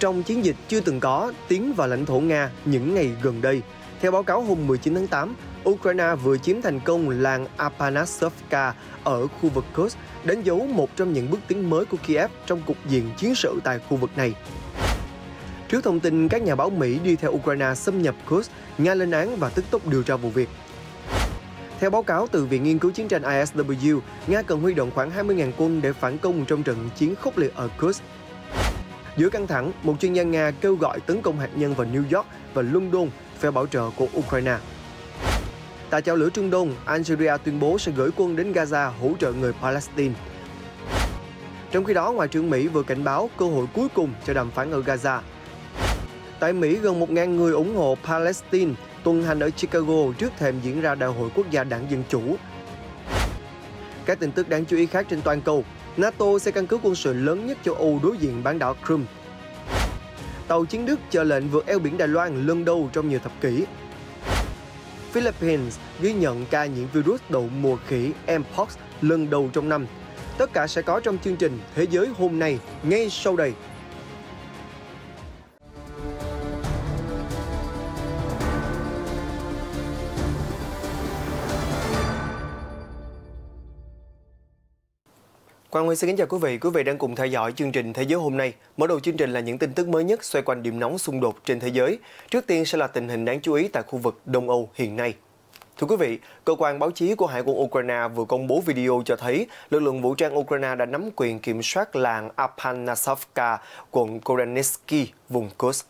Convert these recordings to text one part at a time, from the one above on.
trong chiến dịch chưa từng có tiến vào lãnh thổ Nga những ngày gần đây. Theo báo cáo hôm 19 tháng 8, Ukraine vừa chiếm thành công làng Apanasovka ở khu vực Kursk, đánh dấu một trong những bước tiến mới của Kiev trong cục diện chiến sự tại khu vực này. Trước thông tin các nhà báo Mỹ đi theo Ukraine xâm nhập Kursk, Nga lên án và tức tốc điều tra vụ việc. Theo báo cáo từ Viện Nghiên cứu Chiến tranh ISW, Nga cần huy động khoảng 20.000 quân để phản công trong trận chiến khốc liệt ở Kursk Giữa căng thẳng, một chuyên gia Nga kêu gọi tấn công hạt nhân vào New York và London phe bảo trợ của Ukraine. Tại chảo lửa Trung Đông, Algeria tuyên bố sẽ gửi quân đến Gaza hỗ trợ người Palestine. Trong khi đó, Ngoại trưởng Mỹ vừa cảnh báo cơ hội cuối cùng cho đàm phán ở Gaza. Tại Mỹ, gần 1.000 người ủng hộ Palestine tuần hành ở Chicago trước thềm diễn ra Đại hội Quốc gia Đảng Dân Chủ. Các tin tức đáng chú ý khác trên toàn cầu NATO sẽ căn cứ quân sự lớn nhất châu Âu đối diện bán đảo Crimea. Tàu chiến Đức chờ lệnh vượt eo biển Đài Loan lần đầu trong nhiều thập kỷ. Philippines ghi nhận ca nhiễm virus đậu mùa khỉ Mpox lần đầu trong năm. Tất cả sẽ có trong chương trình Thế giới hôm nay ngay sau đây. Quang Huy xin kính chào quý vị. Quý vị đang cùng theo dõi chương trình Thế giới hôm nay. Mở đầu chương trình là những tin tức mới nhất xoay quanh điểm nóng xung đột trên thế giới. Trước tiên sẽ là tình hình đáng chú ý tại khu vực Đông Âu hiện nay. Thưa quý vị, cơ quan báo chí của Hải quân Ukraine vừa công bố video cho thấy lực lượng vũ trang Ukraine đã nắm quyền kiểm soát làng Apanasovka, quận Korenetsky, vùng Kursk.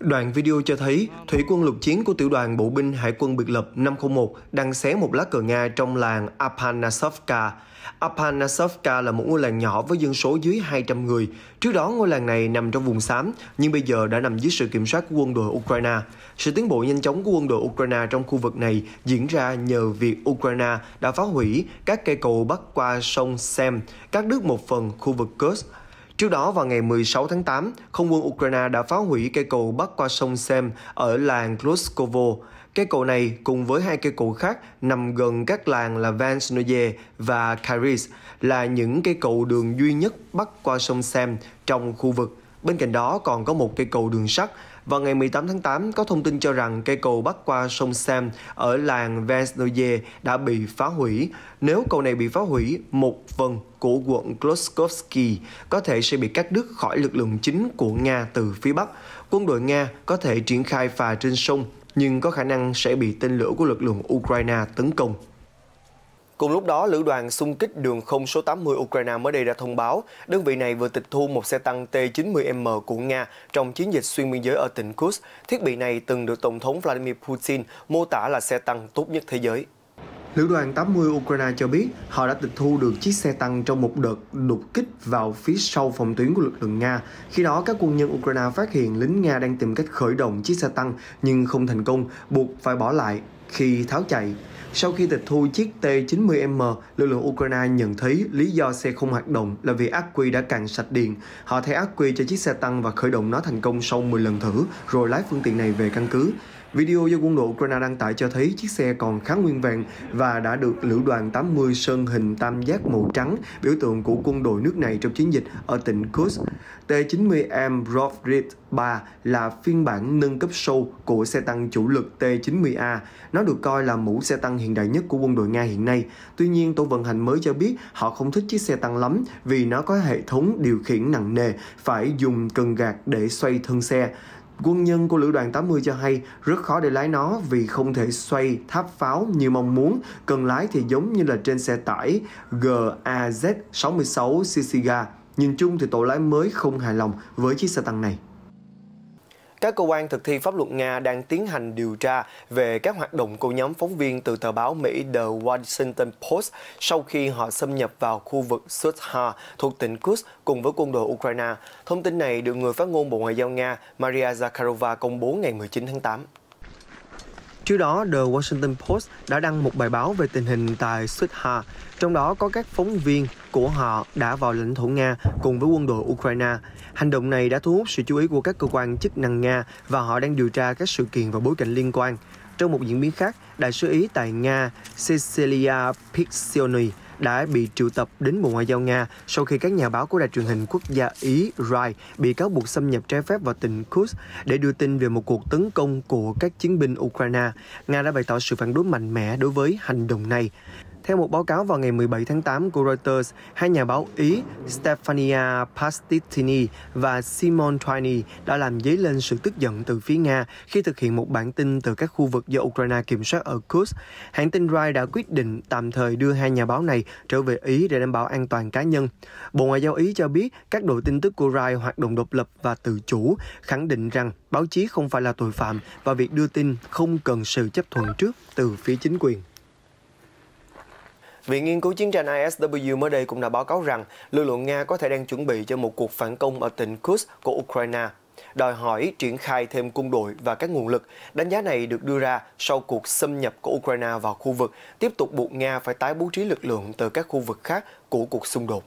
Đoạn video cho thấy thủy quân lục chiến của tiểu đoàn bộ binh Hải quân biệt lập 501 đang xé một lá cờ Nga trong làng Apanasovka. Apanasovka là một ngôi làng nhỏ với dân số dưới 200 người. Trước đó, ngôi làng này nằm trong vùng xám, nhưng bây giờ đã nằm dưới sự kiểm soát của quân đội Ukraine. Sự tiến bộ nhanh chóng của quân đội Ukraine trong khu vực này diễn ra nhờ việc Ukraine đã phá hủy các cây cầu bắc qua sông Sem, cắt đứt một phần khu vực Kursk. Trước đó vào ngày 16 tháng 8, không quân Ukraine đã phá hủy cây cầu bắc qua sông Sem ở làng Kluskovo. Cây cầu này cùng với hai cây cầu khác nằm gần các làng là Vansnoye và Caris là những cây cầu đường duy nhất bắc qua sông Sam trong khu vực. Bên cạnh đó còn có một cây cầu đường sắt. Vào ngày 18 tháng 8, có thông tin cho rằng cây cầu bắc qua sông Sam ở làng Vansnoye đã bị phá hủy. Nếu cầu này bị phá hủy, một phần của quận Kloskovsky có thể sẽ bị cắt đứt khỏi lực lượng chính của Nga từ phía Bắc. Quân đội Nga có thể triển khai phà trên sông nhưng có khả năng sẽ bị tên lửa của lực lượng Ukraine tấn công. Cùng lúc đó, lữ đoàn xung kích đường không số 80 Ukraine mới đây đã thông báo, đơn vị này vừa tịch thu một xe tăng T-90M của Nga trong chiến dịch xuyên biên giới ở tỉnh Kursk. Thiết bị này từng được Tổng thống Vladimir Putin mô tả là xe tăng tốt nhất thế giới. Lữ đoàn 80 Ukraine cho biết họ đã tịch thu được chiếc xe tăng trong một đợt đột kích vào phía sau phòng tuyến của lực lượng Nga. Khi đó, các quân nhân Ukraine phát hiện lính Nga đang tìm cách khởi động chiếc xe tăng nhưng không thành công, buộc phải bỏ lại khi tháo chạy. Sau khi tịch thu chiếc T-90M, lực lượng Ukraine nhận thấy lý do xe không hoạt động là vì ác quy đã cạn sạch điện. Họ thay ác quy cho chiếc xe tăng và khởi động nó thành công sau 10 lần thử, rồi lái phương tiện này về căn cứ. Video do quân đội Ukraine đăng tải cho thấy chiếc xe còn khá nguyên vẹn và đã được lữ đoàn 80 sơn hình tam giác màu trắng, biểu tượng của quân đội nước này trong chiến dịch ở tỉnh Kursk. T-90M Rovrit 3 là phiên bản nâng cấp sâu của xe tăng chủ lực T-90A. Nó được coi là mũ xe tăng hiện đại nhất của quân đội Nga hiện nay. Tuy nhiên, tổ vận hành mới cho biết họ không thích chiếc xe tăng lắm vì nó có hệ thống điều khiển nặng nề, phải dùng cần gạt để xoay thân xe. Quân nhân của Lữ đoàn 80 cho hay rất khó để lái nó vì không thể xoay tháp pháo như mong muốn, cần lái thì giống như là trên xe tải GAZ 66 Sisiga. Nhìn chung thì tổ lái mới không hài lòng với chiếc xe tăng này các cơ quan thực thi pháp luật Nga đang tiến hành điều tra về các hoạt động của nhóm phóng viên từ tờ báo Mỹ The Washington Post sau khi họ xâm nhập vào khu vực Sudha thuộc tỉnh Kursk cùng với quân đội Ukraine. Thông tin này được người phát ngôn Bộ Ngoại giao Nga Maria Zakharova công bố ngày 19 tháng 8. Trước đó, The Washington Post đã đăng một bài báo về tình hình tại Sudha, trong đó có các phóng viên của họ đã vào lãnh thổ Nga cùng với quân đội Ukraine. Hành động này đã thu hút sự chú ý của các cơ quan chức năng Nga và họ đang điều tra các sự kiện và bối cảnh liên quan. Trong một diễn biến khác, đại sứ Ý tại Nga Cecilia Pixioni đã bị triệu tập đến Bộ Ngoại giao Nga sau khi các nhà báo của đài truyền hình quốc gia Ý RAI bị cáo buộc xâm nhập trái phép vào tỉnh Kursk để đưa tin về một cuộc tấn công của các chiến binh Ukraine. Nga đã bày tỏ sự phản đối mạnh mẽ đối với hành động này. Theo một báo cáo vào ngày 17 tháng 8 của Reuters, hai nhà báo Ý Stefania Pastitini và Simon Twiney đã làm dấy lên sự tức giận từ phía Nga khi thực hiện một bản tin từ các khu vực do Ukraine kiểm soát ở Kursk. Hãng tin Rai đã quyết định tạm thời đưa hai nhà báo này trở về Ý để đảm bảo an toàn cá nhân. Bộ Ngoại giao Ý cho biết các đội tin tức của Rai hoạt động độc lập và tự chủ, khẳng định rằng báo chí không phải là tội phạm và việc đưa tin không cần sự chấp thuận trước từ phía chính quyền. Viện Nghiên cứu Chiến tranh ISW mới đây cũng đã báo cáo rằng lực lượng Nga có thể đang chuẩn bị cho một cuộc phản công ở tỉnh Kursk của Ukraine đòi hỏi triển khai thêm quân đội và các nguồn lực. Đánh giá này được đưa ra sau cuộc xâm nhập của Ukraine vào khu vực, tiếp tục buộc Nga phải tái bố trí lực lượng từ các khu vực khác của cuộc xung đột.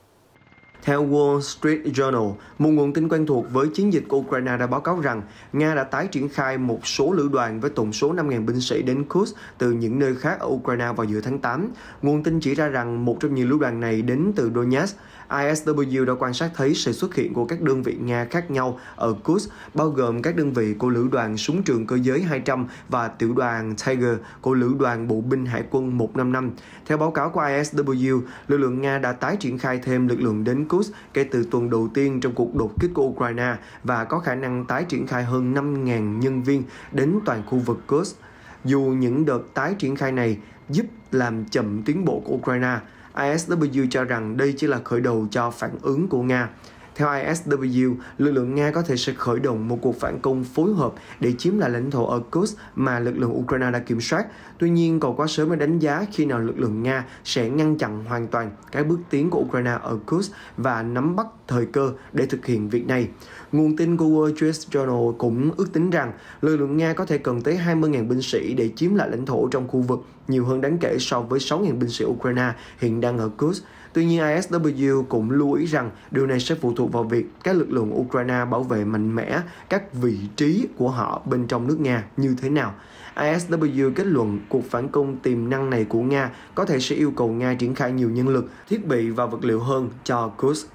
Theo Wall Street Journal, một nguồn tin quen thuộc với chiến dịch của Ukraine đã báo cáo rằng Nga đã tái triển khai một số lữ đoàn với tổng số 5.000 binh sĩ đến Kursk từ những nơi khác ở Ukraine vào giữa tháng 8. Nguồn tin chỉ ra rằng một trong những lữ đoàn này đến từ Donetsk. ISW đã quan sát thấy sự xuất hiện của các đơn vị Nga khác nhau ở Kursk, bao gồm các đơn vị của Lữ đoàn Súng trường Cơ giới 200 và Tiểu đoàn Tiger của Lữ đoàn Bộ binh Hải quân 155. Theo báo cáo của ISW, lực lượng Nga đã tái triển khai thêm lực lượng đến Kursk kể từ tuần đầu tiên trong cuộc đột kích của Ukraine và có khả năng tái triển khai hơn 5.000 nhân viên đến toàn khu vực Kursk. Dù những đợt tái triển khai này giúp làm chậm tiến bộ của Ukraine, ISW cho rằng đây chỉ là khởi đầu cho phản ứng của Nga theo ISW, lực lượng Nga có thể sẽ khởi động một cuộc phản công phối hợp để chiếm lại lãnh thổ ở Kursk mà lực lượng Ukraine đã kiểm soát. Tuy nhiên, còn quá sớm để đánh giá khi nào lực lượng Nga sẽ ngăn chặn hoàn toàn các bước tiến của Ukraine ở Kursk và nắm bắt thời cơ để thực hiện việc này. Nguồn tin của World Trade Journal cũng ước tính rằng lực lượng Nga có thể cần tới 20.000 binh sĩ để chiếm lại lãnh thổ trong khu vực, nhiều hơn đáng kể so với 6.000 binh sĩ Ukraine hiện đang ở Kursk. Tuy nhiên, ISW cũng lưu ý rằng điều này sẽ phụ thuộc vào việc các lực lượng Ukraine bảo vệ mạnh mẽ các vị trí của họ bên trong nước Nga như thế nào. ISW kết luận cuộc phản công tiềm năng này của Nga có thể sẽ yêu cầu Nga triển khai nhiều nhân lực, thiết bị và vật liệu hơn cho Kursk.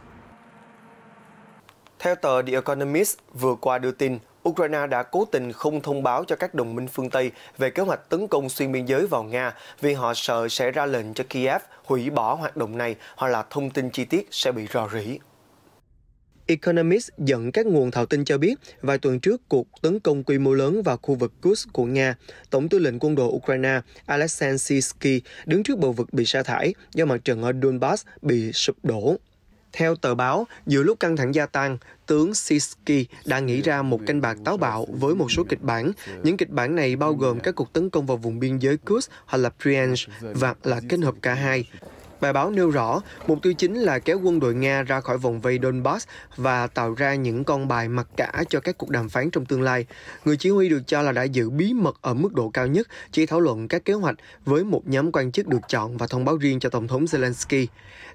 Theo tờ The Economist vừa qua đưa tin, Ukraine đã cố tình không thông báo cho các đồng minh phương Tây về kế hoạch tấn công xuyên biên giới vào Nga vì họ sợ sẽ ra lệnh cho Kiev hủy bỏ hoạt động này hoặc là thông tin chi tiết sẽ bị rò rỉ. Economist dẫn các nguồn thạo tin cho biết, vài tuần trước cuộc tấn công quy mô lớn vào khu vực Kursk của Nga, Tổng tư lệnh quân đội Ukraine Alexei Sisky đứng trước bầu vực bị sa thải do mặt trận ở Donbass bị sụp đổ. Theo tờ báo, giữa lúc căng thẳng gia tăng, tướng Sisky đã nghĩ ra một canh bạc táo bạo với một số kịch bản. Những kịch bản này bao gồm các cuộc tấn công vào vùng biên giới Kursk hoặc là Priansk và là kết hợp cả hai. Bài báo nêu rõ, mục tiêu chính là kéo quân đội Nga ra khỏi vòng vây Donbass và tạo ra những con bài mặc cả cho các cuộc đàm phán trong tương lai. Người chỉ huy được cho là đã giữ bí mật ở mức độ cao nhất, chỉ thảo luận các kế hoạch với một nhóm quan chức được chọn và thông báo riêng cho Tổng thống Zelensky.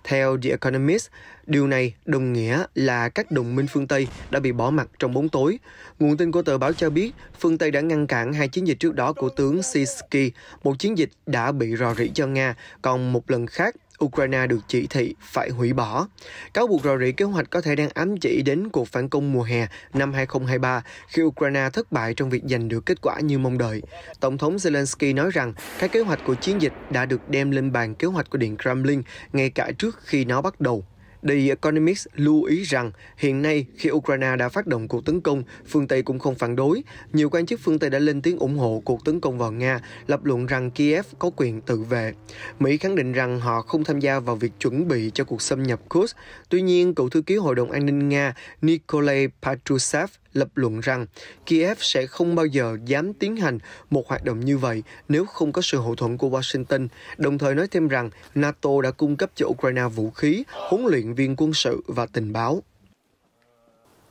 Theo The Economist, Điều này đồng nghĩa là các đồng minh phương Tây đã bị bỏ mặt trong bóng tối. Nguồn tin của tờ báo cho biết, phương Tây đã ngăn cản hai chiến dịch trước đó của tướng Sisky. Một chiến dịch đã bị rò rỉ cho Nga, còn một lần khác Ukraine được chỉ thị phải hủy bỏ. Cáo buộc rò rỉ kế hoạch có thể đang ám chỉ đến cuộc phản công mùa hè năm 2023 khi Ukraine thất bại trong việc giành được kết quả như mong đợi. Tổng thống Zelensky nói rằng các kế hoạch của chiến dịch đã được đem lên bàn kế hoạch của Điện Kremlin ngay cả trước khi nó bắt đầu. The Economist lưu ý rằng hiện nay khi Ukraine đã phát động cuộc tấn công, phương Tây cũng không phản đối. Nhiều quan chức phương Tây đã lên tiếng ủng hộ cuộc tấn công vào Nga, lập luận rằng Kiev có quyền tự vệ. Mỹ khẳng định rằng họ không tham gia vào việc chuẩn bị cho cuộc xâm nhập Kursk. Tuy nhiên, cựu thư ký Hội đồng An ninh Nga Nikolai Patrushev lập luận rằng Kiev sẽ không bao giờ dám tiến hành một hoạt động như vậy nếu không có sự hậu thuẫn của Washington, đồng thời nói thêm rằng NATO đã cung cấp cho Ukraine vũ khí, huấn luyện viên quân sự và tình báo.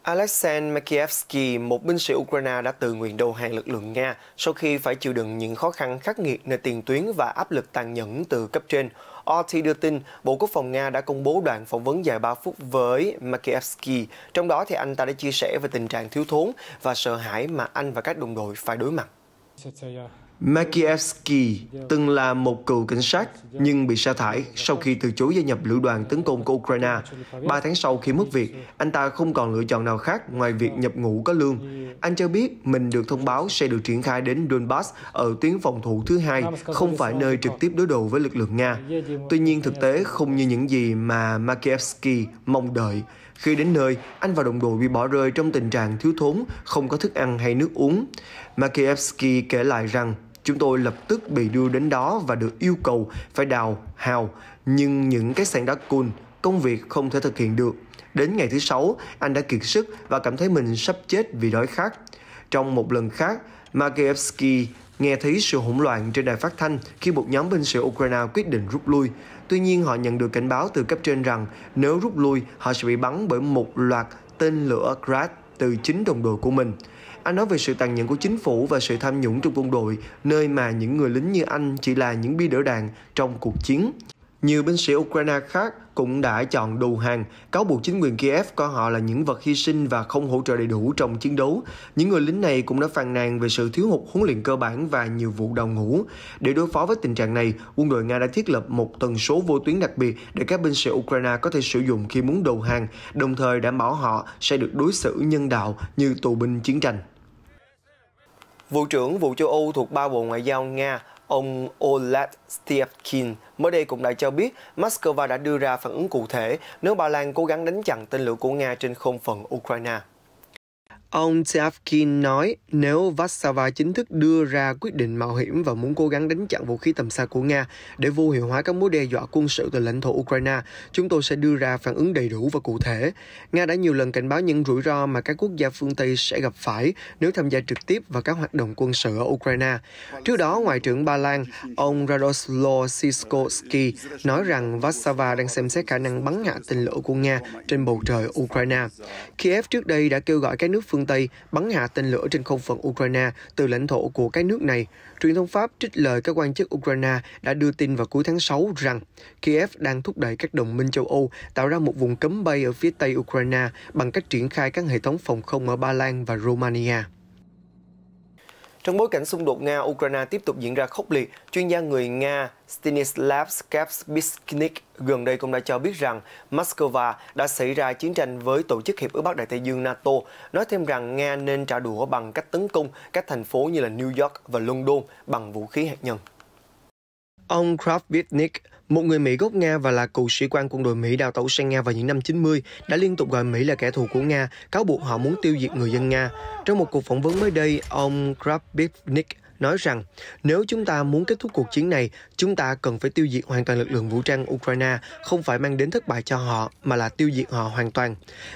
Alexander Makievsky, một binh sĩ Ukraine đã tự nguyện đầu hàng lực lượng Nga sau khi phải chịu đựng những khó khăn khắc nghiệt nơi tiền tuyến và áp lực tàn nhẫn từ cấp trên. RT đưa tin Bộ Quốc phòng Nga đã công bố đoạn phỏng vấn dài 3 phút với Makievsky. Trong đó thì anh ta đã chia sẻ về tình trạng thiếu thốn và sợ hãi mà anh và các đồng đội phải đối mặt. Makievsky từng là một cựu cảnh sát nhưng bị sa thải sau khi từ chối gia nhập lữ đoàn tấn công của Ukraine. Ba tháng sau khi mất việc, anh ta không còn lựa chọn nào khác ngoài việc nhập ngũ có lương. Anh cho biết mình được thông báo sẽ được triển khai đến Donbass ở tuyến phòng thủ thứ hai, không phải nơi trực tiếp đối đầu với lực lượng Nga. Tuy nhiên thực tế không như những gì mà Makievsky mong đợi. Khi đến nơi, anh và đồng đội bị bỏ rơi trong tình trạng thiếu thốn, không có thức ăn hay nước uống. Makievsky kể lại rằng Chúng tôi lập tức bị đưa đến đó và được yêu cầu phải đào, hào, nhưng những cái sàn đá cùn, công việc không thể thực hiện được. Đến ngày thứ sáu, anh đã kiệt sức và cảm thấy mình sắp chết vì đói khát. Trong một lần khác, Makievsky nghe thấy sự hỗn loạn trên đài phát thanh khi một nhóm binh sĩ Ukraine quyết định rút lui. Tuy nhiên, họ nhận được cảnh báo từ cấp trên rằng nếu rút lui, họ sẽ bị bắn bởi một loạt tên lửa Grad từ chính đồng đội của mình. Anh nói về sự tàn nhẫn của chính phủ và sự tham nhũng trong quân đội, nơi mà những người lính như anh chỉ là những bi đỡ đạn trong cuộc chiến. Nhiều binh sĩ Ukraine khác cũng đã chọn đầu hàng, cáo buộc chính quyền Kiev coi họ là những vật hy sinh và không hỗ trợ đầy đủ trong chiến đấu. Những người lính này cũng đã phàn nàn về sự thiếu hụt huấn luyện cơ bản và nhiều vụ đào ngủ. Để đối phó với tình trạng này, quân đội Nga đã thiết lập một tần số vô tuyến đặc biệt để các binh sĩ Ukraine có thể sử dụng khi muốn đầu hàng, đồng thời đảm bảo họ sẽ được đối xử nhân đạo như tù binh chiến tranh. Vụ trưởng vụ châu Âu thuộc ba Bộ Ngoại giao Nga, ông Oleg Styapkin mới đây cũng đã cho biết Moscow đã đưa ra phản ứng cụ thể nếu Ba Lan cố gắng đánh chặn tên lửa của Nga trên không phận Ukraine. Ông Tsyavkin nói nếu Warsaw chính thức đưa ra quyết định mạo hiểm và muốn cố gắng đánh chặn vũ khí tầm xa của Nga để vô hiệu hóa các mối đe dọa quân sự từ lãnh thổ Ukraine, chúng tôi sẽ đưa ra phản ứng đầy đủ và cụ thể. Nga đã nhiều lần cảnh báo những rủi ro mà các quốc gia phương Tây sẽ gặp phải nếu tham gia trực tiếp vào các hoạt động quân sự ở Ukraine. Trước đó, Ngoại trưởng Ba Lan, ông Radoslaw Sikorski nói rằng Warsaw đang xem xét khả năng bắn hạ tên lửa của Nga trên bầu trời Ukraine. Kiev trước đây đã kêu gọi các nước phương phương Tây bắn hạ tên lửa trên không phận Ukraine từ lãnh thổ của các nước này. Truyền thông Pháp trích lời các quan chức Ukraine đã đưa tin vào cuối tháng 6 rằng Kiev đang thúc đẩy các đồng minh châu Âu tạo ra một vùng cấm bay ở phía tây Ukraine bằng cách triển khai các hệ thống phòng không ở Ba Lan và Romania. Trong bối cảnh xung đột Nga-Ukraine tiếp tục diễn ra khốc liệt, chuyên gia người Nga Stanislav Skapsbisknik gần đây cũng đã cho biết rằng Moscow đã xảy ra chiến tranh với Tổ chức Hiệp ước Bắc Đại Tây Dương NATO, nói thêm rằng Nga nên trả đũa bằng cách tấn công các thành phố như là New York và London bằng vũ khí hạt nhân. Ông Kravitnik, một người Mỹ gốc Nga và là cựu sĩ quan quân đội Mỹ đào tẩu sang Nga vào những năm 90 đã liên tục gọi Mỹ là kẻ thù của Nga, cáo buộc họ muốn tiêu diệt người dân Nga. Trong một cuộc phỏng vấn mới đây, ông Krabivnik, nói rằng nếu chúng ta muốn kết thúc cuộc chiến này, chúng ta cần phải tiêu diệt hoàn toàn lực lượng vũ trang Ukraine, không phải mang đến thất bại cho họ mà là tiêu diệt họ hoàn toàn.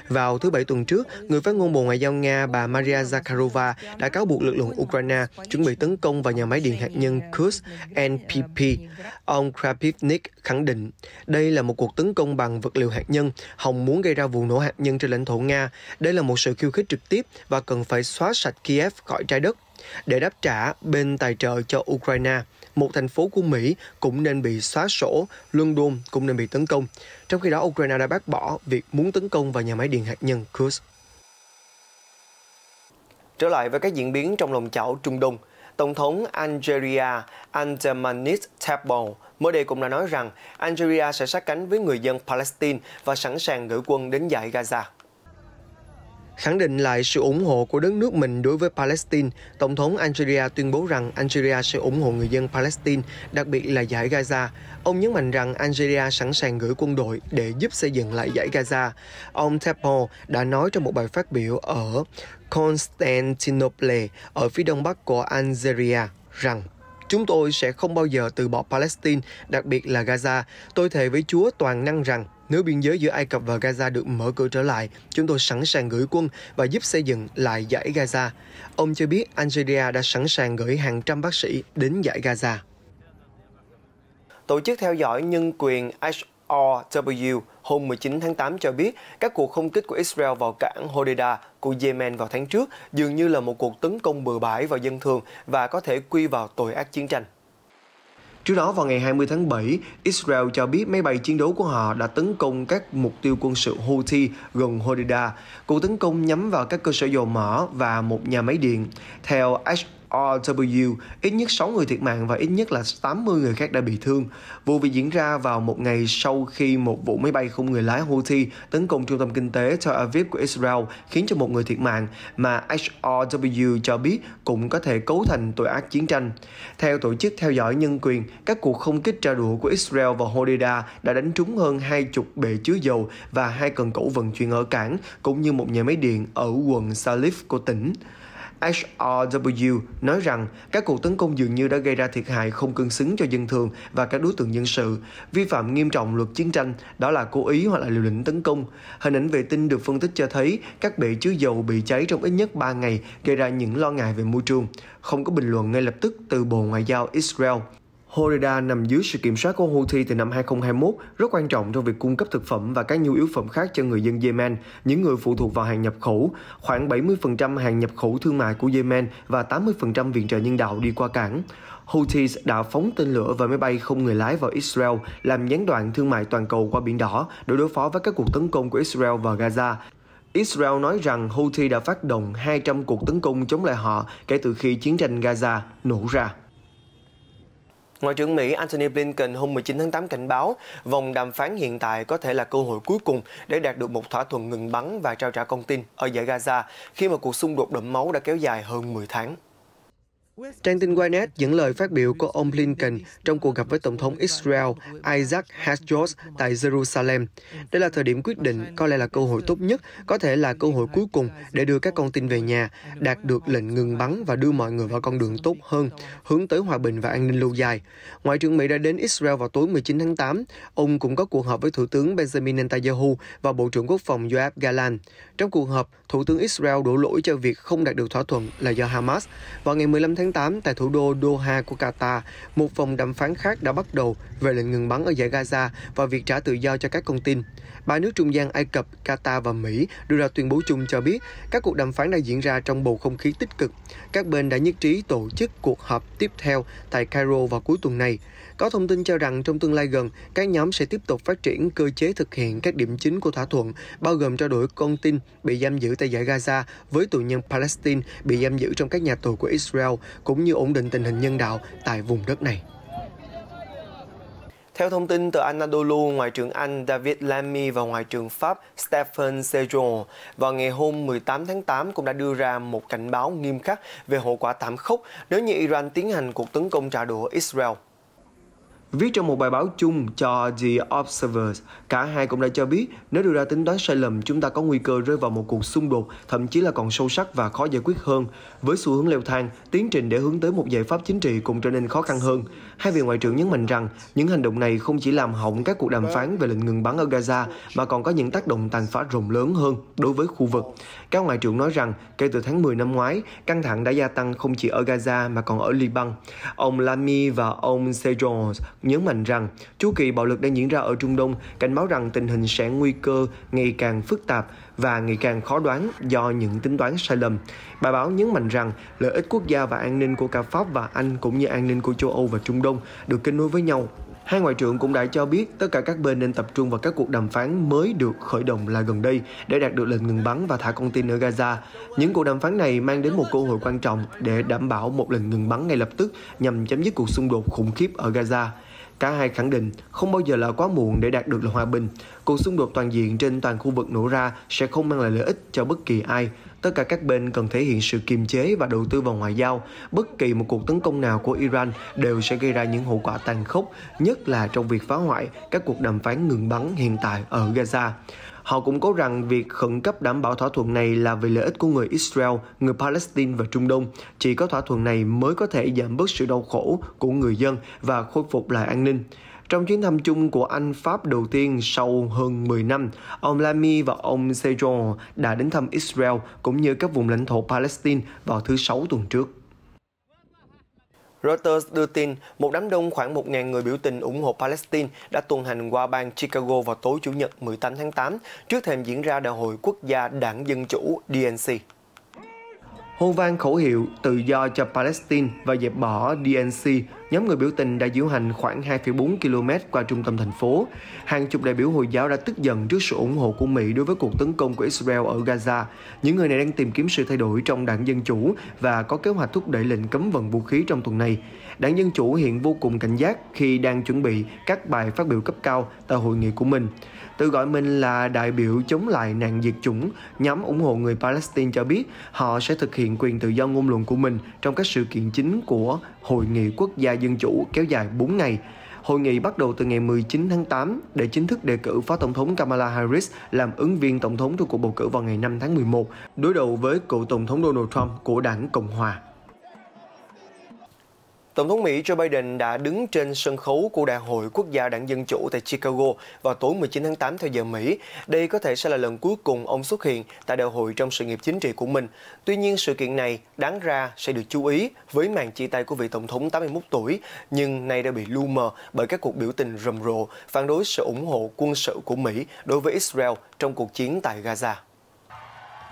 Vào thứ Bảy tuần trước, người phát ngôn Bộ Ngoại giao Nga bà Maria Zakharova đã cáo buộc lực lượng Ukraine chuẩn bị tấn công vào nhà máy điện hạt nhân Kursk NPP. Ông Krapivnik khẳng định đây là một cuộc tấn công bằng vật liệu hạt nhân, hòng muốn gây ra vụ nổ hạt nhân trên lãnh thổ Nga. Đây là một sự khiêu khích trực tiếp và cần phải xóa sạch Kiev khỏi trái đất. Để đáp trả bên tài trợ cho Ukraine, một thành phố của Mỹ cũng nên bị xóa sổ, London cũng nên bị tấn công. Trong khi đó, Ukraine đã bác bỏ việc muốn tấn công vào nhà máy điện hạt nhân Kursk. Trở lại với các diễn biến trong lòng chảo Trung Đông, Tổng thống Algeria Abdelmanin Tebbow mới đây cũng đã nói rằng Algeria sẽ sát cánh với người dân Palestine và sẵn sàng gửi quân đến giải Gaza. Khẳng định lại sự ủng hộ của đất nước mình đối với Palestine, Tổng thống Algeria tuyên bố rằng Algeria sẽ ủng hộ người dân Palestine, đặc biệt là giải Gaza. Ông nhấn mạnh rằng Algeria sẵn sàng gửi quân đội để giúp xây dựng lại giải Gaza. Ông Tebbow đã nói trong một bài phát biểu ở Constantinople, ở phía đông bắc của Algeria, rằng Chúng tôi sẽ không bao giờ từ bỏ Palestine, đặc biệt là Gaza. Tôi thề với Chúa toàn năng rằng nếu biên giới giữa Ai Cập và Gaza được mở cửa trở lại, chúng tôi sẵn sàng gửi quân và giúp xây dựng lại giải Gaza. Ông cho biết Algeria đã sẵn sàng gửi hàng trăm bác sĩ đến giải Gaza. Tổ chức theo dõi nhân quyền HRW hôm 19 tháng 8 cho biết các cuộc không kích của Israel vào cảng Hodeida của Yemen vào tháng trước dường như là một cuộc tấn công bừa bãi vào dân thường và có thể quy vào tội ác chiến tranh. Trước đó vào ngày 20 tháng 7, Israel cho biết máy bay chiến đấu của họ đã tấn công các mục tiêu quân sự Houthi gần Hodeida. Cuộc tấn công nhắm vào các cơ sở dầu mỏ và một nhà máy điện. Theo RW, ít nhất 6 người thiệt mạng và ít nhất là 80 người khác đã bị thương. Vụ việc diễn ra vào một ngày sau khi một vụ máy bay không người lái Houthi tấn công trung tâm kinh tế Tel Aviv của Israel khiến cho một người thiệt mạng mà HRW cho biết cũng có thể cấu thành tội ác chiến tranh. Theo tổ chức theo dõi nhân quyền, các cuộc không kích trả đũa của Israel và Hodeida đã đánh trúng hơn 20 bể chứa dầu và hai cần cẩu vận chuyển ở cảng cũng như một nhà máy điện ở quận Salif của tỉnh. HRW nói rằng các cuộc tấn công dường như đã gây ra thiệt hại không cân xứng cho dân thường và các đối tượng nhân sự, vi phạm nghiêm trọng luật chiến tranh, đó là cố ý hoặc là liều lĩnh tấn công. Hình ảnh vệ tinh được phân tích cho thấy các bể chứa dầu bị cháy trong ít nhất 3 ngày, gây ra những lo ngại về môi trường. Không có bình luận ngay lập tức từ Bộ Ngoại giao Israel. Horida nằm dưới sự kiểm soát của Houthi từ năm 2021, rất quan trọng trong việc cung cấp thực phẩm và các nhu yếu phẩm khác cho người dân Yemen, những người phụ thuộc vào hàng nhập khẩu. Khoảng 70% hàng nhập khẩu thương mại của Yemen và 80% viện trợ nhân đạo đi qua cảng. Houthi đã phóng tên lửa và máy bay không người lái vào Israel, làm gián đoạn thương mại toàn cầu qua Biển Đỏ để đối phó với các cuộc tấn công của Israel vào Gaza. Israel nói rằng Houthi đã phát động 200 cuộc tấn công chống lại họ kể từ khi chiến tranh Gaza nổ ra. Ngoại trưởng Mỹ Antony Blinken hôm 19 tháng 8 cảnh báo vòng đàm phán hiện tại có thể là cơ hội cuối cùng để đạt được một thỏa thuận ngừng bắn và trao trả con tin ở giải Gaza khi mà cuộc xung đột đẫm máu đã kéo dài hơn 10 tháng. Trang tin Ynet dẫn lời phát biểu của ông Blinken trong cuộc gặp với Tổng thống Israel Isaac Herzog tại Jerusalem. Đây là thời điểm quyết định, có lẽ là cơ hội tốt nhất, có thể là cơ hội cuối cùng để đưa các con tin về nhà, đạt được lệnh ngừng bắn và đưa mọi người vào con đường tốt hơn, hướng tới hòa bình và an ninh lâu dài. Ngoại trưởng Mỹ đã đến Israel vào tối 19 tháng 8. Ông cũng có cuộc họp với Thủ tướng Benjamin Netanyahu và Bộ trưởng Quốc phòng Yoav Galan. Trong cuộc họp, Thủ tướng Israel đổ lỗi cho việc không đạt được thỏa thuận là do Hamas. Vào ngày 15 tháng tháng 8 tại thủ đô Doha của Qatar, một vòng đàm phán khác đã bắt đầu về lệnh ngừng bắn ở giải Gaza và việc trả tự do cho các con tin. Ba nước trung gian Ai Cập, Qatar và Mỹ đưa ra tuyên bố chung cho biết các cuộc đàm phán đã diễn ra trong bầu không khí tích cực. Các bên đã nhất trí tổ chức cuộc họp tiếp theo tại Cairo vào cuối tuần này có thông tin cho rằng trong tương lai gần, các nhóm sẽ tiếp tục phát triển cơ chế thực hiện các điểm chính của thỏa thuận, bao gồm trao đổi con tin bị giam giữ tại giải Gaza với tù nhân Palestine bị giam giữ trong các nhà tù của Israel, cũng như ổn định tình hình nhân đạo tại vùng đất này. Theo thông tin từ Anadolu, Ngoại trưởng Anh David Lammy và Ngoại trưởng Pháp Stephen Sejourn vào ngày hôm 18 tháng 8 cũng đã đưa ra một cảnh báo nghiêm khắc về hậu quả thảm khốc nếu như Iran tiến hành cuộc tấn công trả đũa Israel. Viết trong một bài báo chung cho The Observer, cả hai cũng đã cho biết nếu đưa ra tính toán sai lầm, chúng ta có nguy cơ rơi vào một cuộc xung đột, thậm chí là còn sâu sắc và khó giải quyết hơn. Với xu hướng leo thang, tiến trình để hướng tới một giải pháp chính trị cũng trở nên khó khăn hơn. Hai vị ngoại trưởng nhấn mạnh rằng những hành động này không chỉ làm hỏng các cuộc đàm phán về lệnh ngừng bắn ở Gaza mà còn có những tác động tàn phá rộng lớn hơn đối với khu vực. Các ngoại trưởng nói rằng kể từ tháng 10 năm ngoái, căng thẳng đã gia tăng không chỉ ở Gaza mà còn ở Liban. Ông Lamy và ông Sejons nhấn mạnh rằng chu kỳ bạo lực đang diễn ra ở Trung Đông cảnh báo rằng tình hình sẽ nguy cơ ngày càng phức tạp và ngày càng khó đoán do những tính toán sai lầm. Bài báo nhấn mạnh rằng lợi ích quốc gia và an ninh của cả Pháp và Anh cũng như an ninh của châu Âu và Trung Đông được kết nối với nhau Hai ngoại trưởng cũng đã cho biết tất cả các bên nên tập trung vào các cuộc đàm phán mới được khởi động là gần đây để đạt được lệnh ngừng bắn và thả con tin ở Gaza. Những cuộc đàm phán này mang đến một cơ hội quan trọng để đảm bảo một lệnh ngừng bắn ngay lập tức nhằm chấm dứt cuộc xung đột khủng khiếp ở Gaza. Cả hai khẳng định không bao giờ là quá muộn để đạt được là hòa bình. Cuộc xung đột toàn diện trên toàn khu vực nổ ra sẽ không mang lại lợi ích cho bất kỳ ai. Tất cả các bên cần thể hiện sự kiềm chế và đầu tư vào ngoại giao. Bất kỳ một cuộc tấn công nào của Iran đều sẽ gây ra những hậu quả tàn khốc, nhất là trong việc phá hoại các cuộc đàm phán ngừng bắn hiện tại ở Gaza. Họ cũng cố rằng việc khẩn cấp đảm bảo thỏa thuận này là vì lợi ích của người Israel, người Palestine và Trung Đông. Chỉ có thỏa thuận này mới có thể giảm bớt sự đau khổ của người dân và khôi phục lại an ninh. Trong chuyến thăm chung của Anh Pháp đầu tiên sau hơn 10 năm, ông Lamy và ông Sejour đã đến thăm Israel cũng như các vùng lãnh thổ Palestine vào thứ Sáu tuần trước. Reuters đưa tin một đám đông khoảng 1.000 người biểu tình ủng hộ Palestine đã tuần hành qua bang Chicago vào tối Chủ nhật 18 tháng 8 trước thềm diễn ra đại hội quốc gia đảng Dân Chủ DNC. Hôn vang khẩu hiệu tự do cho Palestine và dẹp bỏ DNC Nhóm người biểu tình đã diễu hành khoảng 2,4 km qua trung tâm thành phố. Hàng chục đại biểu Hồi giáo đã tức giận trước sự ủng hộ của Mỹ đối với cuộc tấn công của Israel ở Gaza. Những người này đang tìm kiếm sự thay đổi trong đảng Dân Chủ và có kế hoạch thúc đẩy lệnh cấm vận vũ khí trong tuần này. Đảng Dân Chủ hiện vô cùng cảnh giác khi đang chuẩn bị các bài phát biểu cấp cao tại hội nghị của mình. Tự gọi mình là đại biểu chống lại nạn diệt chủng, nhóm ủng hộ người Palestine cho biết họ sẽ thực hiện quyền tự do ngôn luận của mình trong các sự kiện chính của Hội nghị Quốc gia Dân Chủ kéo dài 4 ngày. Hội nghị bắt đầu từ ngày 19 tháng 8 để chính thức đề cử Phó Tổng thống Kamala Harris làm ứng viên Tổng thống trong cuộc bầu cử vào ngày 5 tháng 11, đối đầu với cựu Tổng thống Donald Trump của đảng Cộng Hòa. Tổng thống Mỹ Joe Biden đã đứng trên sân khấu của Đại hội Quốc gia Đảng Dân Chủ tại Chicago vào tối 19 tháng 8 theo giờ Mỹ. Đây có thể sẽ là lần cuối cùng ông xuất hiện tại đại hội trong sự nghiệp chính trị của mình. Tuy nhiên, sự kiện này đáng ra sẽ được chú ý với màn chia tay của vị Tổng thống 81 tuổi, nhưng nay đã bị lu mờ bởi các cuộc biểu tình rầm rộ phản đối sự ủng hộ quân sự của Mỹ đối với Israel trong cuộc chiến tại Gaza.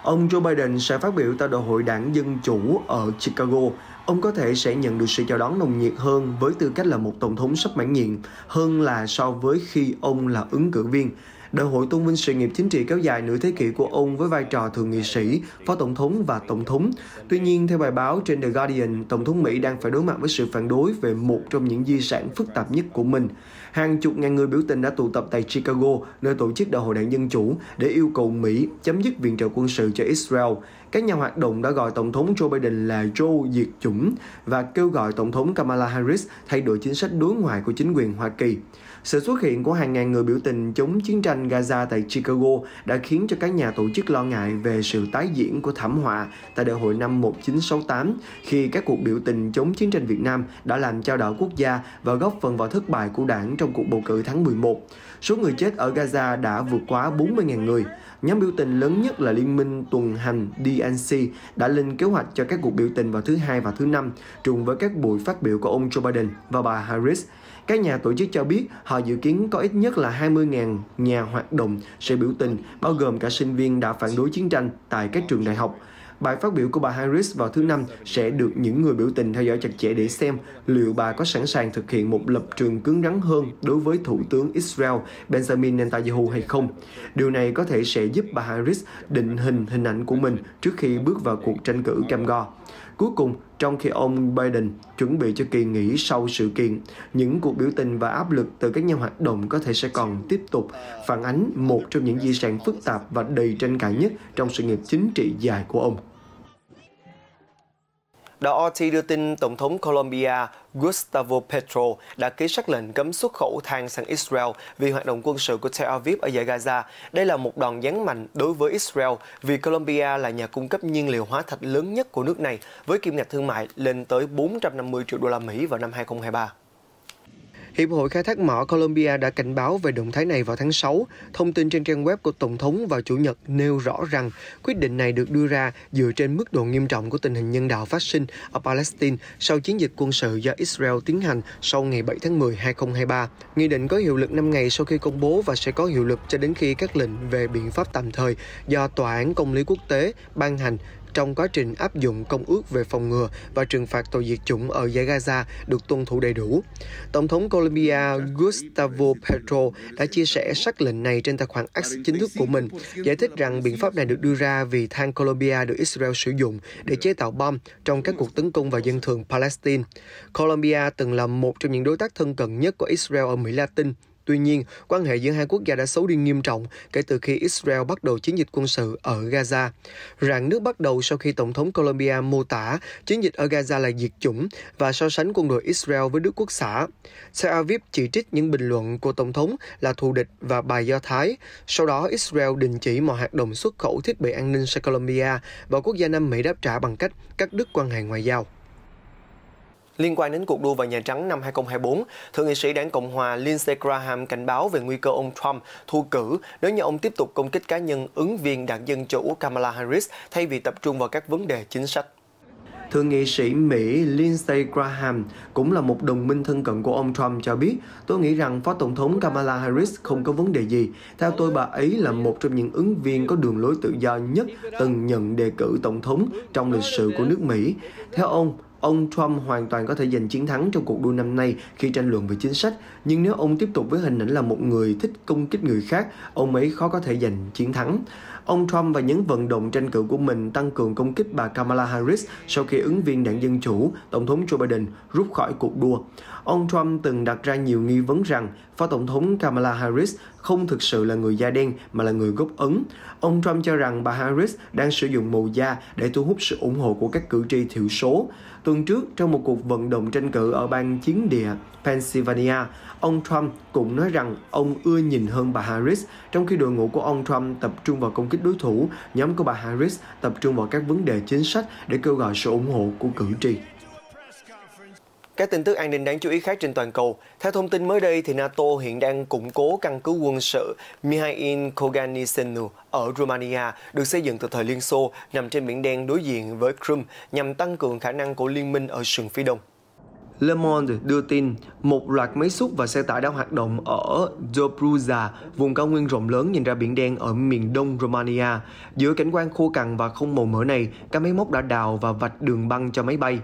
Ông Joe Biden sẽ phát biểu tại đại hội đảng Dân Chủ ở Chicago ông có thể sẽ nhận được sự chào đón nồng nhiệt hơn với tư cách là một tổng thống sắp mãn nhiệm hơn là so với khi ông là ứng cử viên. Đại hội tôn vinh sự nghiệp chính trị kéo dài nửa thế kỷ của ông với vai trò thượng nghị sĩ, phó tổng thống và tổng thống. Tuy nhiên, theo bài báo trên The Guardian, tổng thống Mỹ đang phải đối mặt với sự phản đối về một trong những di sản phức tạp nhất của mình. Hàng chục ngàn người biểu tình đã tụ tập tại Chicago, nơi tổ chức Đại hội đảng Dân Chủ, để yêu cầu Mỹ chấm dứt viện trợ quân sự cho Israel. Các nhà hoạt động đã gọi Tổng thống Joe Biden là Joe Diệt Chủng và kêu gọi Tổng thống Kamala Harris thay đổi chính sách đối ngoại của chính quyền Hoa Kỳ. Sự xuất hiện của hàng ngàn người biểu tình chống chiến tranh Gaza tại Chicago đã khiến cho các nhà tổ chức lo ngại về sự tái diễn của thảm họa tại đại hội năm 1968 khi các cuộc biểu tình chống chiến tranh Việt Nam đã làm trao đảo quốc gia và góp phần vào thất bại của đảng trong cuộc bầu cử tháng 11. Số người chết ở Gaza đã vượt quá 40.000 người. Nhóm biểu tình lớn nhất là Liên minh tuần hành DNC đã lên kế hoạch cho các cuộc biểu tình vào thứ Hai và thứ Năm, trùng với các buổi phát biểu của ông Joe Biden và bà Harris các nhà tổ chức cho biết họ dự kiến có ít nhất là 20.000 nhà hoạt động sẽ biểu tình, bao gồm cả sinh viên đã phản đối chiến tranh tại các trường đại học. Bài phát biểu của bà Harris vào thứ Năm sẽ được những người biểu tình theo dõi chặt chẽ để xem liệu bà có sẵn sàng thực hiện một lập trường cứng rắn hơn đối với Thủ tướng Israel Benjamin Netanyahu hay không. Điều này có thể sẽ giúp bà Harris định hình hình ảnh của mình trước khi bước vào cuộc tranh cử cam go. Cuối cùng, trong khi ông Biden chuẩn bị cho kỳ nghỉ sau sự kiện. Những cuộc biểu tình và áp lực từ các nhà hoạt động có thể sẽ còn tiếp tục phản ánh một trong những di sản phức tạp và đầy tranh cãi nhất trong sự nghiệp chính trị dài của ông. Đạo RT đưa tin Tổng thống Colombia Gustavo Petro đã ký sắc lệnh cấm xuất khẩu than sang Israel vì hoạt động quân sự của Tel Aviv ở giải Gaza. Đây là một đòn giáng mạnh đối với Israel vì Colombia là nhà cung cấp nhiên liệu hóa thạch lớn nhất của nước này với kim ngạch thương mại lên tới 450 triệu đô la Mỹ vào năm 2023. Hiệp hội khai thác mỏ Colombia đã cảnh báo về động thái này vào tháng 6. Thông tin trên trang web của Tổng thống vào Chủ nhật nêu rõ rằng quyết định này được đưa ra dựa trên mức độ nghiêm trọng của tình hình nhân đạo phát sinh ở Palestine sau chiến dịch quân sự do Israel tiến hành sau ngày 7 tháng 10, 2023. Nghị định có hiệu lực 5 ngày sau khi công bố và sẽ có hiệu lực cho đến khi các lệnh về biện pháp tạm thời do Tòa án Công lý Quốc tế ban hành trong quá trình áp dụng công ước về phòng ngừa và trừng phạt tội diệt chủng ở giải Gaza được tuân thủ đầy đủ. Tổng thống Colombia Gustavo Petro đã chia sẻ sắc lệnh này trên tài khoản X chính thức của mình, giải thích rằng biện pháp này được đưa ra vì than Colombia được Israel sử dụng để chế tạo bom trong các cuộc tấn công vào dân thường Palestine. Colombia từng là một trong những đối tác thân cận nhất của Israel ở Mỹ Latin Tuy nhiên, quan hệ giữa hai quốc gia đã xấu đi nghiêm trọng kể từ khi Israel bắt đầu chiến dịch quân sự ở Gaza. Rạn nước bắt đầu sau khi Tổng thống Colombia mô tả chiến dịch ở Gaza là diệt chủng và so sánh quân đội Israel với Đức Quốc xã. Tel Aviv chỉ trích những bình luận của Tổng thống là thù địch và bài Do Thái. Sau đó, Israel đình chỉ mọi hoạt động xuất khẩu thiết bị an ninh sang Colombia và quốc gia Nam Mỹ đáp trả bằng cách cắt đứt quan hệ ngoại giao liên quan đến cuộc đua vào Nhà Trắng năm 2024, Thượng nghị sĩ đảng Cộng hòa Lindsey Graham cảnh báo về nguy cơ ông Trump thua cử nếu như ông tiếp tục công kích cá nhân ứng viên đảng Dân Chủ Kamala Harris thay vì tập trung vào các vấn đề chính sách. Thượng nghị sĩ Mỹ Lindsey Graham cũng là một đồng minh thân cận của ông Trump cho biết, tôi nghĩ rằng Phó Tổng thống Kamala Harris không có vấn đề gì. Theo tôi, bà ấy là một trong những ứng viên có đường lối tự do nhất từng nhận đề cử Tổng thống trong lịch sử của nước Mỹ. Theo ông, Ông Trump hoàn toàn có thể giành chiến thắng trong cuộc đua năm nay khi tranh luận về chính sách, nhưng nếu ông tiếp tục với hình ảnh là một người thích công kích người khác, ông ấy khó có thể giành chiến thắng. Ông Trump và những vận động tranh cử của mình tăng cường công kích bà Kamala Harris sau khi ứng viên đảng Dân Chủ, Tổng thống Joe Biden rút khỏi cuộc đua. Ông Trump từng đặt ra nhiều nghi vấn rằng Phó Tổng thống Kamala Harris không thực sự là người da đen mà là người gốc Ấn. Ông Trump cho rằng bà Harris đang sử dụng màu da để thu hút sự ủng hộ của các cử tri thiểu số. Tuần trước, trong một cuộc vận động tranh cử ở bang chiến địa Pennsylvania, ông Trump cũng nói rằng ông ưa nhìn hơn bà Harris, trong khi đội ngũ của ông Trump tập trung vào công kích đối thủ, nhóm của bà Harris tập trung vào các vấn đề chính sách để kêu gọi sự ủng hộ của cử tri. Các tin tức an ninh đáng chú ý khác trên toàn cầu. Theo thông tin mới đây, thì NATO hiện đang củng cố căn cứ quân sự Mihail Koganisenu ở Romania, được xây dựng từ thời Liên Xô, nằm trên biển đen đối diện với Crimea, nhằm tăng cường khả năng của liên minh ở sườn phía đông. Le Monde đưa tin một loạt máy xúc và xe tải đang hoạt động ở Dobruja, vùng cao nguyên rộng lớn nhìn ra biển đen ở miền đông Romania. Giữa cảnh quan khô cằn và không màu mỡ này, các máy móc đã đào và vạch đường băng cho máy bay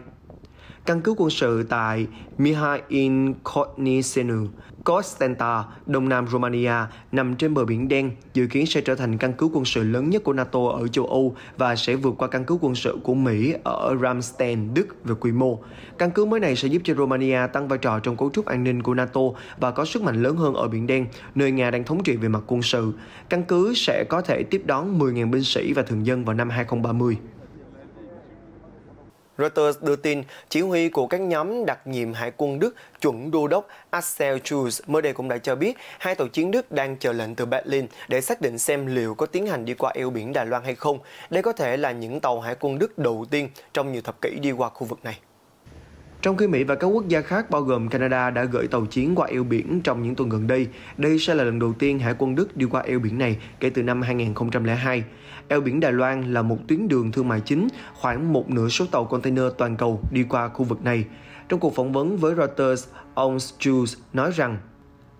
căn cứ quân sự tại Mihail Cornisenu, Costenta, đông nam Romania, nằm trên bờ biển đen, dự kiến sẽ trở thành căn cứ quân sự lớn nhất của NATO ở châu Âu và sẽ vượt qua căn cứ quân sự của Mỹ ở Ramstein, Đức về quy mô. Căn cứ mới này sẽ giúp cho Romania tăng vai trò trong cấu trúc an ninh của NATO và có sức mạnh lớn hơn ở Biển Đen, nơi Nga đang thống trị về mặt quân sự. Căn cứ sẽ có thể tiếp đón 10.000 binh sĩ và thường dân vào năm 2030. Reuters đưa tin, chỉ huy của các nhóm đặc nhiệm hải quân Đức chuẩn đô đốc Axel Schulz mới đây cũng đã cho biết hai tàu chiến Đức đang chờ lệnh từ Berlin để xác định xem liệu có tiến hành đi qua eo biển Đài Loan hay không. Đây có thể là những tàu hải quân Đức đầu tiên trong nhiều thập kỷ đi qua khu vực này. Trong khi Mỹ và các quốc gia khác bao gồm Canada đã gửi tàu chiến qua eo biển trong những tuần gần đây, đây sẽ là lần đầu tiên Hải quân Đức đi qua eo biển này kể từ năm 2002. Eo biển Đài Loan là một tuyến đường thương mại chính, khoảng một nửa số tàu container toàn cầu đi qua khu vực này. Trong cuộc phỏng vấn với Reuters, ông Jules nói rằng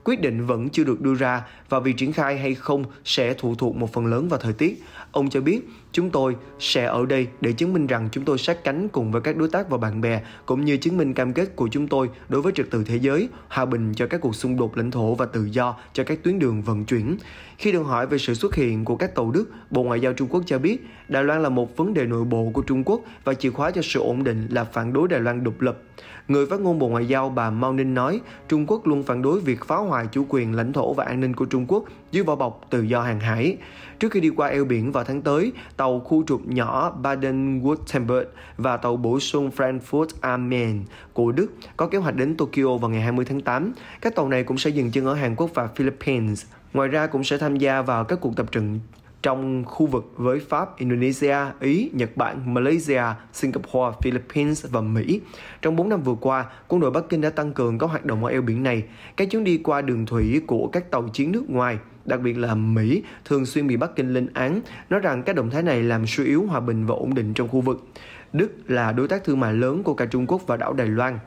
quyết định vẫn chưa được đưa ra và việc triển khai hay không sẽ phụ thuộc một phần lớn vào thời tiết. Ông cho biết, chúng tôi sẽ ở đây để chứng minh rằng chúng tôi sát cánh cùng với các đối tác và bạn bè, cũng như chứng minh cam kết của chúng tôi đối với trật tự thế giới, hòa bình cho các cuộc xung đột lãnh thổ và tự do cho các tuyến đường vận chuyển. Khi được hỏi về sự xuất hiện của các tàu Đức, Bộ Ngoại giao Trung Quốc cho biết Đài Loan là một vấn đề nội bộ của Trung Quốc và chìa khóa cho sự ổn định là phản đối Đài Loan độc lập. Người phát ngôn Bộ Ngoại giao bà Mao Ninh nói, Trung Quốc luôn phản đối việc phá hoại chủ quyền lãnh thổ và an ninh của Trung Quốc dưới vỏ bọc tự do hàng hải. Trước khi đi qua eo biển vào tháng tới, tàu khu trục nhỏ Baden-Württemberg và tàu bổ sung Frankfurt am Main của Đức có kế hoạch đến Tokyo vào ngày 20 tháng 8. Các tàu này cũng sẽ dừng chân ở Hàn Quốc và Philippines. Ngoài ra cũng sẽ tham gia vào các cuộc tập trận trong khu vực với Pháp, Indonesia, Ý, Nhật Bản, Malaysia, Singapore, Philippines và Mỹ. Trong 4 năm vừa qua, quân đội Bắc Kinh đã tăng cường các hoạt động ở eo biển này. Các chuyến đi qua đường thủy của các tàu chiến nước ngoài đặc biệt là Mỹ, thường xuyên bị Bắc Kinh lên án, nói rằng các động thái này làm suy yếu hòa bình và ổn định trong khu vực. Đức là đối tác thương mại lớn của cả Trung Quốc và đảo Đài Loan.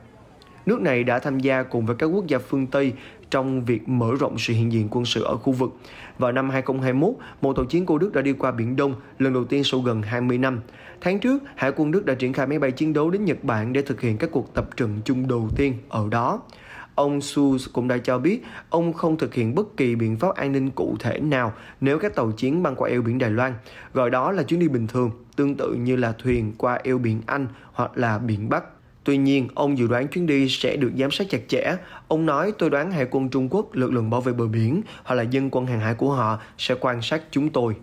Nước này đã tham gia cùng với các quốc gia phương Tây trong việc mở rộng sự hiện diện quân sự ở khu vực. Vào năm 2021, một tàu chiến của Đức đã đi qua Biển Đông lần đầu tiên sau gần 20 năm. Tháng trước, Hải quân Đức đã triển khai máy bay chiến đấu đến Nhật Bản để thực hiện các cuộc tập trận chung đầu tiên ở đó. Ông Sus cũng đã cho biết ông không thực hiện bất kỳ biện pháp an ninh cụ thể nào nếu các tàu chiến băng qua eo biển Đài Loan, gọi đó là chuyến đi bình thường, tương tự như là thuyền qua eo biển Anh hoặc là biển Bắc. Tuy nhiên, ông dự đoán chuyến đi sẽ được giám sát chặt chẽ. Ông nói tôi đoán Hải quân Trung Quốc, lực lượng bảo vệ bờ biển hoặc là dân quân hàng hải của họ sẽ quan sát chúng tôi.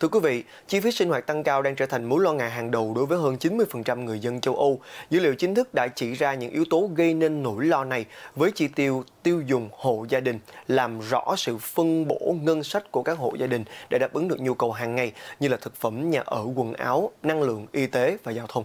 Thưa quý vị, chi phí sinh hoạt tăng cao đang trở thành mối lo ngại hàng đầu đối với hơn 90% người dân châu Âu. Dữ liệu chính thức đã chỉ ra những yếu tố gây nên nỗi lo này với chi tiêu tiêu dùng hộ gia đình, làm rõ sự phân bổ ngân sách của các hộ gia đình để đáp ứng được nhu cầu hàng ngày như là thực phẩm, nhà ở, quần áo, năng lượng, y tế và giao thông.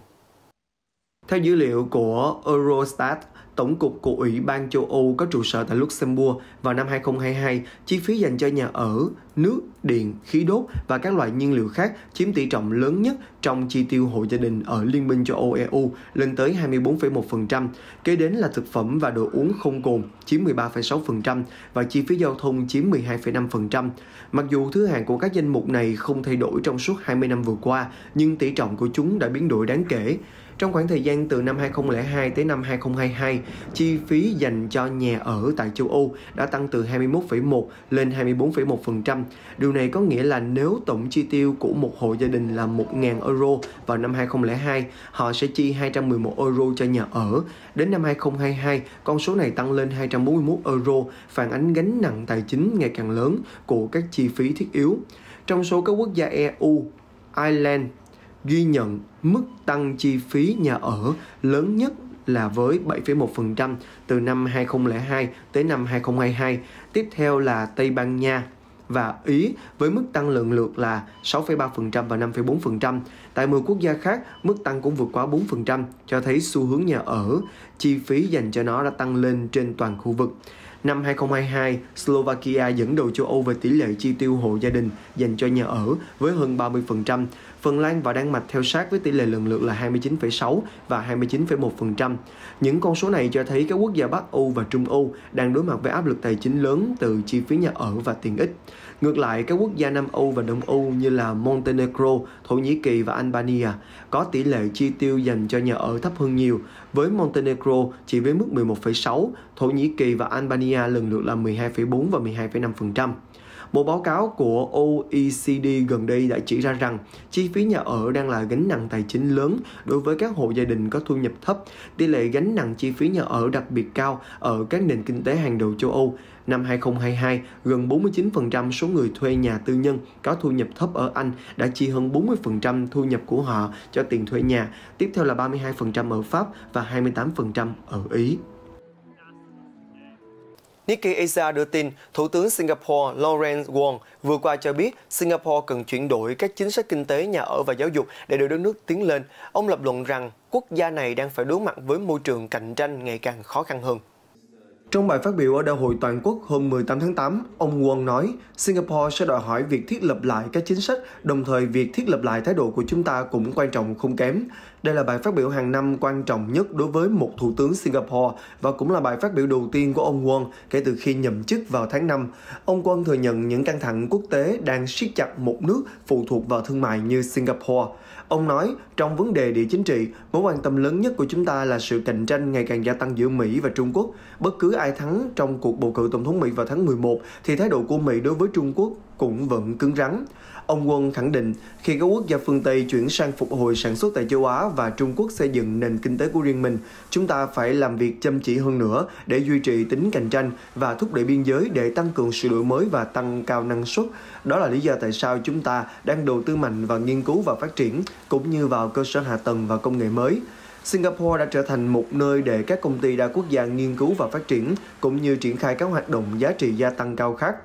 Theo dữ liệu của Eurostat, Tổng cục của Ủy ban châu Âu có trụ sở tại Luxembourg vào năm 2022, chi phí dành cho nhà ở, nước, điện, khí đốt và các loại nhiên liệu khác chiếm tỷ trọng lớn nhất trong chi tiêu hộ gia đình ở Liên minh châu Âu EU lên tới 24,1%, kế đến là thực phẩm và đồ uống không cồn chiếm 13,6% và chi phí giao thông chiếm 12,5%. Mặc dù thứ hạng của các danh mục này không thay đổi trong suốt 20 năm vừa qua, nhưng tỷ trọng của chúng đã biến đổi đáng kể. Trong khoảng thời gian từ năm 2002 tới năm 2022, chi phí dành cho nhà ở tại châu Âu đã tăng từ 21,1 lên 24,1%. Điều này có nghĩa là nếu tổng chi tiêu của một hộ gia đình là 1.000 euro vào năm 2002, họ sẽ chi 211 euro cho nhà ở. Đến năm 2022, con số này tăng lên 241 euro, phản ánh gánh nặng tài chính ngày càng lớn của các chi phí thiết yếu. Trong số các quốc gia EU, Ireland ghi nhận mức tăng chi phí nhà ở lớn nhất là với 7,1% từ năm 2002 tới năm 2022, tiếp theo là Tây Ban Nha và Ý với mức tăng lần lượt là 6,3% và 5,4%. Tại 10 quốc gia khác, mức tăng cũng vượt quá 4%, cho thấy xu hướng nhà ở, chi phí dành cho nó đã tăng lên trên toàn khu vực. Năm 2022, Slovakia dẫn đầu châu Âu về tỷ lệ chi tiêu hộ gia đình dành cho nhà ở với hơn 30%, Phần Lan và Đan Mạch theo sát với tỷ lệ lần lượt là 29,6 và 29,1%. Những con số này cho thấy các quốc gia Bắc Âu và Trung Âu đang đối mặt với áp lực tài chính lớn từ chi phí nhà ở và tiền ích. Ngược lại, các quốc gia Nam Âu và Đông Âu như là Montenegro, Thổ Nhĩ Kỳ và Albania có tỷ lệ chi tiêu dành cho nhà ở thấp hơn nhiều, với Montenegro chỉ với mức 11,6, Thổ Nhĩ Kỳ và Albania lần lượt là 12,4 và 12,5%. Một báo cáo của OECD gần đây đã chỉ ra rằng chi phí nhà ở đang là gánh nặng tài chính lớn đối với các hộ gia đình có thu nhập thấp. Tỷ lệ gánh nặng chi phí nhà ở đặc biệt cao ở các nền kinh tế hàng đầu châu Âu. Năm 2022, gần 49% số người thuê nhà tư nhân có thu nhập thấp ở Anh đã chi hơn 40% thu nhập của họ cho tiền thuê nhà, tiếp theo là 32% ở Pháp và 28% ở Ý. Nikkei Asia đưa tin, Thủ tướng Singapore Lawrence Wong vừa qua cho biết Singapore cần chuyển đổi các chính sách kinh tế, nhà ở và giáo dục để đưa đất nước tiến lên. Ông lập luận rằng quốc gia này đang phải đối mặt với môi trường cạnh tranh ngày càng khó khăn hơn. Trong bài phát biểu ở đại hội toàn quốc hôm 18 tháng 8, ông Won nói Singapore sẽ đòi hỏi việc thiết lập lại các chính sách, đồng thời việc thiết lập lại thái độ của chúng ta cũng quan trọng không kém. Đây là bài phát biểu hàng năm quan trọng nhất đối với một thủ tướng Singapore và cũng là bài phát biểu đầu tiên của ông Won kể từ khi nhậm chức vào tháng 5. Ông Won thừa nhận những căng thẳng quốc tế đang siết chặt một nước phụ thuộc vào thương mại như Singapore. Ông nói, trong vấn đề địa chính trị, mối quan tâm lớn nhất của chúng ta là sự cạnh tranh ngày càng gia tăng giữa Mỹ và Trung Quốc. Bất cứ ai thắng trong cuộc bầu cử tổng thống Mỹ vào tháng 11 thì thái độ của Mỹ đối với Trung Quốc cũng vẫn cứng rắn. Ông Quân khẳng định khi các quốc gia phương Tây chuyển sang phục hồi sản xuất tại châu Á và Trung Quốc xây dựng nền kinh tế của riêng mình, chúng ta phải làm việc chăm chỉ hơn nữa để duy trì tính cạnh tranh và thúc đẩy biên giới để tăng cường sự đổi mới và tăng cao năng suất. Đó là lý do tại sao chúng ta đang đầu tư mạnh vào nghiên cứu và phát triển cũng như vào cơ sở hạ tầng và công nghệ mới. Singapore đã trở thành một nơi để các công ty đa quốc gia nghiên cứu và phát triển cũng như triển khai các hoạt động giá trị gia tăng cao khác.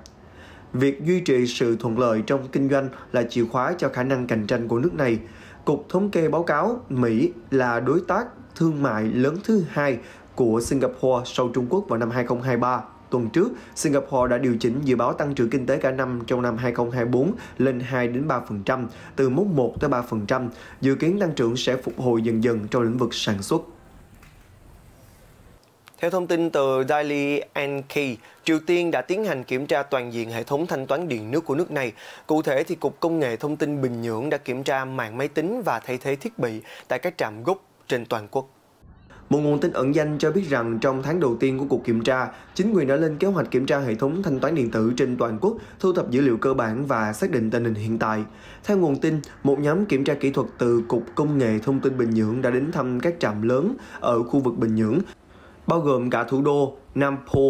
Việc duy trì sự thuận lợi trong kinh doanh là chìa khóa cho khả năng cạnh tranh của nước này. Cục thống kê báo cáo Mỹ là đối tác thương mại lớn thứ hai của Singapore sau Trung Quốc vào năm 2023. Tuần trước, Singapore đã điều chỉnh dự báo tăng trưởng kinh tế cả năm trong năm 2024 lên 2 đến 3%, từ mốc 1 tới 3%, dự kiến tăng trưởng sẽ phục hồi dần dần trong lĩnh vực sản xuất. Theo thông tin từ Daily NK, Triều Tiên đã tiến hành kiểm tra toàn diện hệ thống thanh toán điện nước của nước này. Cụ thể thì Cục Công nghệ Thông tin Bình Nhưỡng đã kiểm tra mạng máy tính và thay thế thiết bị tại các trạm gốc trên toàn quốc. Một nguồn tin ẩn danh cho biết rằng trong tháng đầu tiên của cuộc kiểm tra, chính quyền đã lên kế hoạch kiểm tra hệ thống thanh toán điện tử trên toàn quốc, thu thập dữ liệu cơ bản và xác định tình hình hiện tại. Theo nguồn tin, một nhóm kiểm tra kỹ thuật từ Cục Công nghệ Thông tin Bình Nhưỡng đã đến thăm các trạm lớn ở khu vực Bình Nhưỡng bao gồm cả thủ đô Nampo,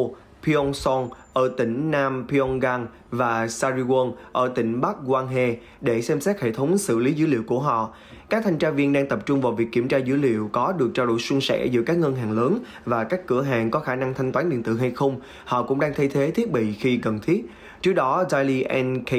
Pyeongsong ở tỉnh Nam Pyongyang và Sariwon ở tỉnh Bắc Gwanghye để xem xét hệ thống xử lý dữ liệu của họ. Các thanh tra viên đang tập trung vào việc kiểm tra dữ liệu có được trao đổi suôn sẻ giữa các ngân hàng lớn và các cửa hàng có khả năng thanh toán điện tử hay không. Họ cũng đang thay thế thiết bị khi cần thiết. Trước đó, Daily NK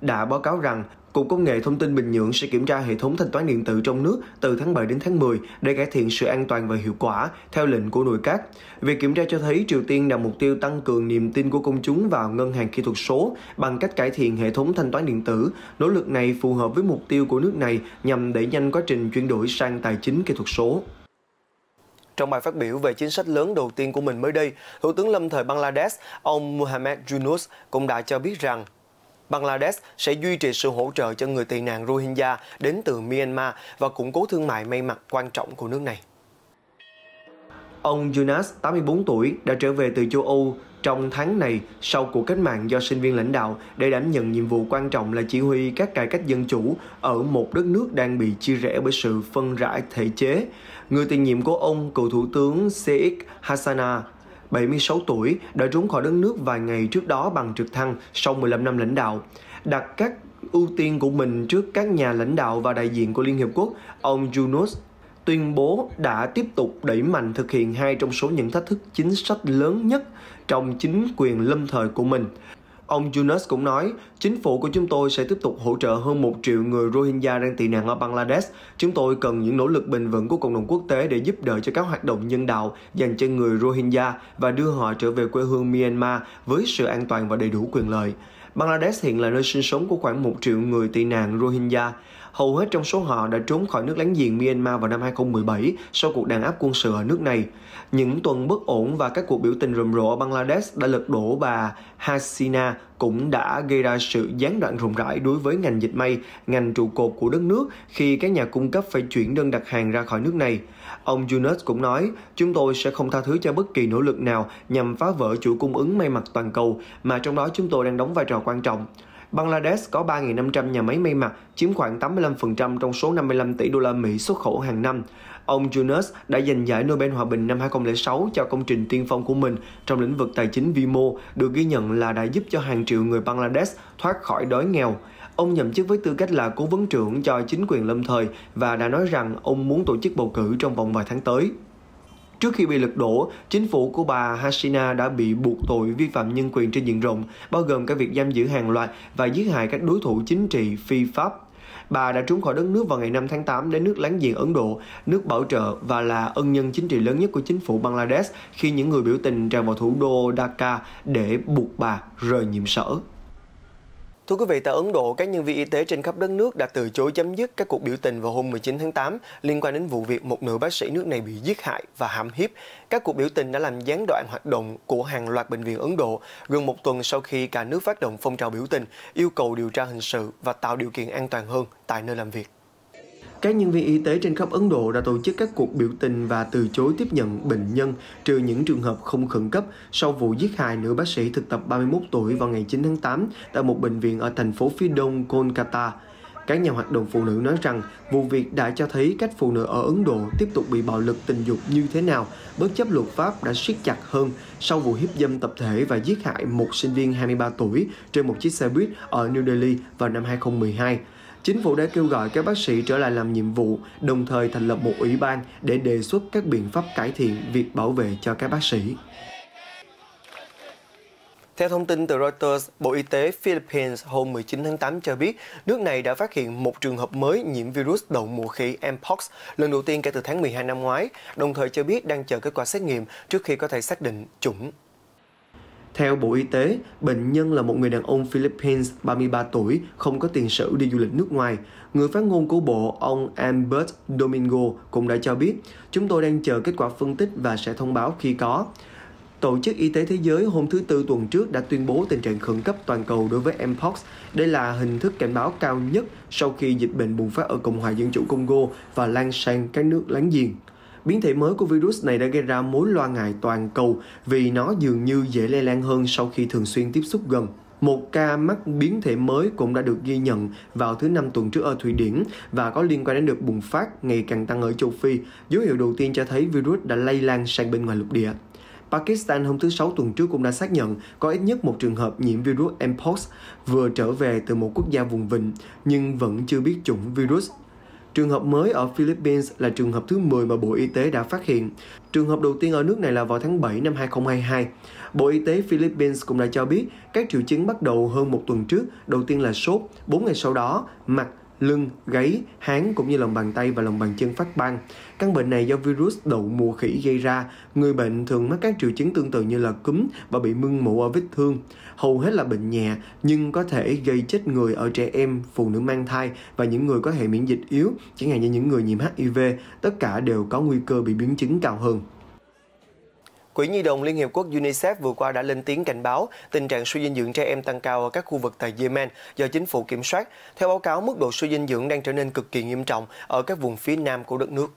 đã báo cáo rằng Cục Công nghệ Thông tin Bình Nhưỡng sẽ kiểm tra hệ thống thanh toán điện tử trong nước từ tháng 7 đến tháng 10 để cải thiện sự an toàn và hiệu quả, theo lệnh của nội các. Việc kiểm tra cho thấy Triều Tiên đặt mục tiêu tăng cường niềm tin của công chúng vào ngân hàng kỹ thuật số bằng cách cải thiện hệ thống thanh toán điện tử. Nỗ lực này phù hợp với mục tiêu của nước này nhằm đẩy nhanh quá trình chuyển đổi sang tài chính kỹ thuật số. Trong bài phát biểu về chính sách lớn đầu tiên của mình mới đây, Thủ tướng Lâm thời Bangladesh, ông Mohamed Yunus cũng đã cho biết rằng Bangladesh sẽ duy trì sự hỗ trợ cho người tị nạn Rohingya đến từ Myanmar và củng cố thương mại may mặc quan trọng của nước này. Ông Yunus, 84 tuổi, đã trở về từ châu Âu trong tháng này sau cuộc cách mạng do sinh viên lãnh đạo để đảm nhận nhiệm vụ quan trọng là chỉ huy các cải cách dân chủ ở một đất nước đang bị chia rẽ bởi sự phân rã thể chế. Người tiền nhiệm của ông, cựu thủ tướng CX Hassana, 76 tuổi, đã trốn khỏi đất nước vài ngày trước đó bằng trực thăng sau 15 năm lãnh đạo. Đặt các ưu tiên của mình trước các nhà lãnh đạo và đại diện của Liên Hiệp Quốc, ông Yunus tuyên bố đã tiếp tục đẩy mạnh thực hiện hai trong số những thách thức chính sách lớn nhất trong chính quyền lâm thời của mình. Ông Yunus cũng nói, chính phủ của chúng tôi sẽ tiếp tục hỗ trợ hơn 1 triệu người Rohingya đang tị nạn ở Bangladesh. Chúng tôi cần những nỗ lực bền vững của cộng đồng quốc tế để giúp đỡ cho các hoạt động nhân đạo dành cho người Rohingya và đưa họ trở về quê hương Myanmar với sự an toàn và đầy đủ quyền lợi. Bangladesh hiện là nơi sinh sống của khoảng 1 triệu người tị nạn Rohingya hầu hết trong số họ đã trốn khỏi nước láng giềng Myanmar vào năm 2017 sau cuộc đàn áp quân sự ở nước này. Những tuần bất ổn và các cuộc biểu tình rầm rộ ở Bangladesh đã lật đổ bà Hasina cũng đã gây ra sự gián đoạn rộng rãi đối với ngành dịch may, ngành trụ cột của đất nước khi các nhà cung cấp phải chuyển đơn đặt hàng ra khỏi nước này. Ông Yunus cũng nói, chúng tôi sẽ không tha thứ cho bất kỳ nỗ lực nào nhằm phá vỡ chuỗi cung ứng may mặc toàn cầu mà trong đó chúng tôi đang đóng vai trò quan trọng. Bangladesh có 3.500 nhà máy may mặc, chiếm khoảng 85% trong số 55 tỷ đô la Mỹ xuất khẩu hàng năm. Ông Yunus đã giành giải Nobel Hòa bình năm 2006 cho công trình tiên phong của mình trong lĩnh vực tài chính vi mô, được ghi nhận là đã giúp cho hàng triệu người Bangladesh thoát khỏi đói nghèo. Ông nhậm chức với tư cách là cố vấn trưởng cho chính quyền lâm thời và đã nói rằng ông muốn tổ chức bầu cử trong vòng vài tháng tới. Trước khi bị lật đổ, chính phủ của bà Hasina đã bị buộc tội vi phạm nhân quyền trên diện rộng, bao gồm cả việc giam giữ hàng loạt và giết hại các đối thủ chính trị phi pháp Bà đã trốn khỏi đất nước vào ngày 5 tháng 8 đến nước láng giềng Ấn Độ, nước bảo trợ và là ân nhân chính trị lớn nhất của chính phủ Bangladesh khi những người biểu tình tràn vào thủ đô Dhaka để buộc bà rời nhiệm sở. Thưa quý vị, tại Ấn Độ, các nhân viên y tế trên khắp đất nước đã từ chối chấm dứt các cuộc biểu tình vào hôm 19 tháng 8 liên quan đến vụ việc một nữ bác sĩ nước này bị giết hại và hãm hiếp. Các cuộc biểu tình đã làm gián đoạn hoạt động của hàng loạt bệnh viện Ấn Độ gần một tuần sau khi cả nước phát động phong trào biểu tình, yêu cầu điều tra hình sự và tạo điều kiện an toàn hơn tại nơi làm việc. Các nhân viên y tế trên khắp Ấn Độ đã tổ chức các cuộc biểu tình và từ chối tiếp nhận bệnh nhân, trừ những trường hợp không khẩn cấp sau vụ giết hại nữ bác sĩ thực tập 31 tuổi vào ngày 9 tháng 8 tại một bệnh viện ở thành phố phía đông Kolkata. Các nhà hoạt động phụ nữ nói rằng vụ việc đã cho thấy cách phụ nữ ở Ấn Độ tiếp tục bị bạo lực tình dục như thế nào, bất chấp luật pháp đã siết chặt hơn sau vụ hiếp dâm tập thể và giết hại một sinh viên 23 tuổi trên một chiếc xe buýt ở New Delhi vào năm 2012 chính phủ đã kêu gọi các bác sĩ trở lại làm nhiệm vụ, đồng thời thành lập một ủy ban để đề xuất các biện pháp cải thiện việc bảo vệ cho các bác sĩ. Theo thông tin từ Reuters, Bộ Y tế Philippines hôm 19 tháng 8 cho biết nước này đã phát hiện một trường hợp mới nhiễm virus đậu mùa khỉ Mpox lần đầu tiên kể từ tháng 12 năm ngoái, đồng thời cho biết đang chờ kết quả xét nghiệm trước khi có thể xác định chủng. Theo Bộ Y tế, bệnh nhân là một người đàn ông Philippines 33 tuổi, không có tiền sử đi du lịch nước ngoài. Người phát ngôn của Bộ, ông Albert Domingo cũng đã cho biết, chúng tôi đang chờ kết quả phân tích và sẽ thông báo khi có. Tổ chức Y tế Thế giới hôm thứ Tư tuần trước đã tuyên bố tình trạng khẩn cấp toàn cầu đối với Mpox. Đây là hình thức cảnh báo cao nhất sau khi dịch bệnh bùng phát ở Cộng hòa Dân chủ Congo và lan sang các nước láng giềng biến thể mới của virus này đã gây ra mối lo ngại toàn cầu vì nó dường như dễ lây lan hơn sau khi thường xuyên tiếp xúc gần. Một ca mắc biến thể mới cũng đã được ghi nhận vào thứ năm tuần trước ở Thụy Điển và có liên quan đến được bùng phát ngày càng tăng ở châu Phi, dấu hiệu đầu tiên cho thấy virus đã lây lan sang bên ngoài lục địa. Pakistan hôm thứ Sáu tuần trước cũng đã xác nhận có ít nhất một trường hợp nhiễm virus mpox vừa trở về từ một quốc gia vùng vịnh nhưng vẫn chưa biết chủng virus Trường hợp mới ở Philippines là trường hợp thứ 10 mà Bộ Y tế đã phát hiện. Trường hợp đầu tiên ở nước này là vào tháng 7 năm 2022. Bộ Y tế Philippines cũng đã cho biết các triệu chứng bắt đầu hơn một tuần trước, đầu tiên là sốt, 4 ngày sau đó, mặt, lưng, gáy, háng cũng như lòng bàn tay và lòng bàn chân phát ban. Căn bệnh này do virus đậu mùa khỉ gây ra, người bệnh thường mắc các triệu chứng tương tự như là cúm và bị mưng mủ ở vết thương. Hầu hết là bệnh nhẹ nhưng có thể gây chết người ở trẻ em, phụ nữ mang thai và những người có hệ miễn dịch yếu, chẳng hạn như những người nhiễm HIV, tất cả đều có nguy cơ bị biến chứng cao hơn. Quỹ Nhi đồng Liên Hiệp Quốc UNICEF vừa qua đã lên tiếng cảnh báo tình trạng suy dinh dưỡng trẻ em tăng cao ở các khu vực tại Yemen do chính phủ kiểm soát. Theo báo cáo, mức độ suy dinh dưỡng đang trở nên cực kỳ nghiêm trọng ở các vùng phía nam của đất nước.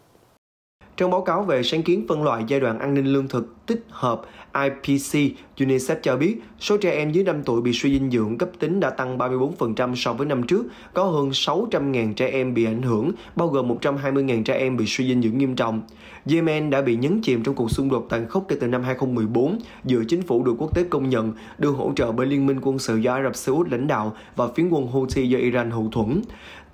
Trong báo cáo về sáng kiến phân loại giai đoạn an ninh lương thực tích hợp IPC, UNICEF cho biết số trẻ em dưới 5 tuổi bị suy dinh dưỡng cấp tính đã tăng 34% so với năm trước. Có hơn 600.000 trẻ em bị ảnh hưởng, bao gồm 120.000 trẻ em bị suy dinh dưỡng nghiêm trọng. Yemen đã bị nhấn chìm trong cuộc xung đột tàn khốc kể từ năm 2014 giữa chính phủ được quốc tế công nhận, được hỗ trợ bởi Liên minh quân sự do Ả Rập Xê Út lãnh đạo và phiến quân Houthi do Iran hậu thuẫn.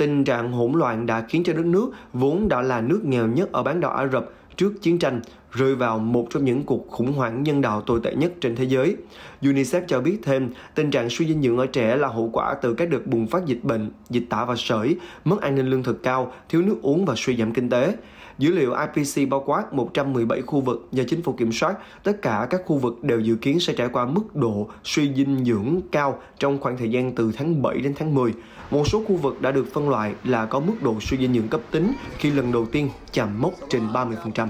Tình trạng hỗn loạn đã khiến cho đất nước vốn đã là nước nghèo nhất ở bán đảo Ả Rập trước chiến tranh rơi vào một trong những cuộc khủng hoảng nhân đạo tồi tệ nhất trên thế giới. UNICEF cho biết thêm, tình trạng suy dinh dưỡng ở trẻ là hậu quả từ các đợt bùng phát dịch bệnh, dịch tả và sởi, mất an ninh lương thực cao, thiếu nước uống và suy giảm kinh tế. Dữ liệu IPC bao quát 117 khu vực do chính phủ kiểm soát, tất cả các khu vực đều dự kiến sẽ trải qua mức độ suy dinh dưỡng cao trong khoảng thời gian từ tháng 7 đến tháng 10. Một số khu vực đã được phân loại là có mức độ suy dinh dưỡng cấp tính khi lần đầu tiên chạm mốc trên 30%.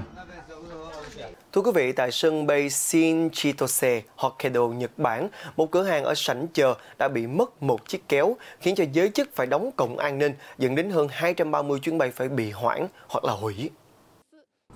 Thưa quý vị, tại sân bay Shinchitose, Hokkaido, Nhật Bản, một cửa hàng ở sảnh chờ đã bị mất một chiếc kéo, khiến cho giới chức phải đóng cổng an ninh, dẫn đến hơn 230 chuyến bay phải bị hoãn hoặc là hủy.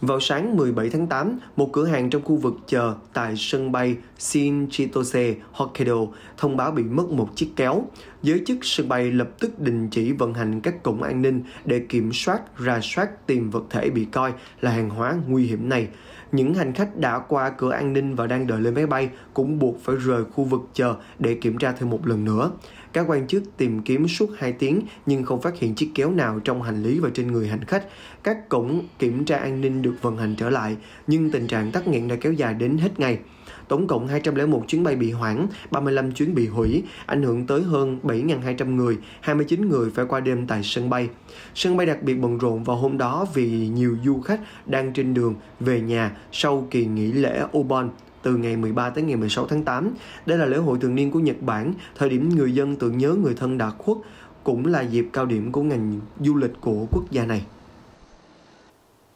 Vào sáng 17 tháng 8, một cửa hàng trong khu vực chờ tại sân bay Shinchitose, Hokkaido thông báo bị mất một chiếc kéo. Giới chức sân bay lập tức đình chỉ vận hành các cổng an ninh để kiểm soát, ra soát tìm vật thể bị coi là hàng hóa nguy hiểm này. Những hành khách đã qua cửa an ninh và đang đợi lên máy bay cũng buộc phải rời khu vực chờ để kiểm tra thêm một lần nữa. Các quan chức tìm kiếm suốt 2 tiếng nhưng không phát hiện chiếc kéo nào trong hành lý và trên người hành khách. Các cổng kiểm tra an ninh được vận hành trở lại, nhưng tình trạng tắc nghẽn đã kéo dài đến hết ngày. Tổng cộng 201 chuyến bay bị hoãn, 35 chuyến bị hủy, ảnh hưởng tới hơn 7.200 người, 29 người phải qua đêm tại sân bay. Sân bay đặc biệt bận rộn vào hôm đó vì nhiều du khách đang trên đường về nhà sau kỳ nghỉ lễ Obon từ ngày 13 tới ngày 16 tháng 8. Đây là lễ hội thường niên của Nhật Bản, thời điểm người dân tưởng nhớ người thân đã khuất, cũng là dịp cao điểm của ngành du lịch của quốc gia này.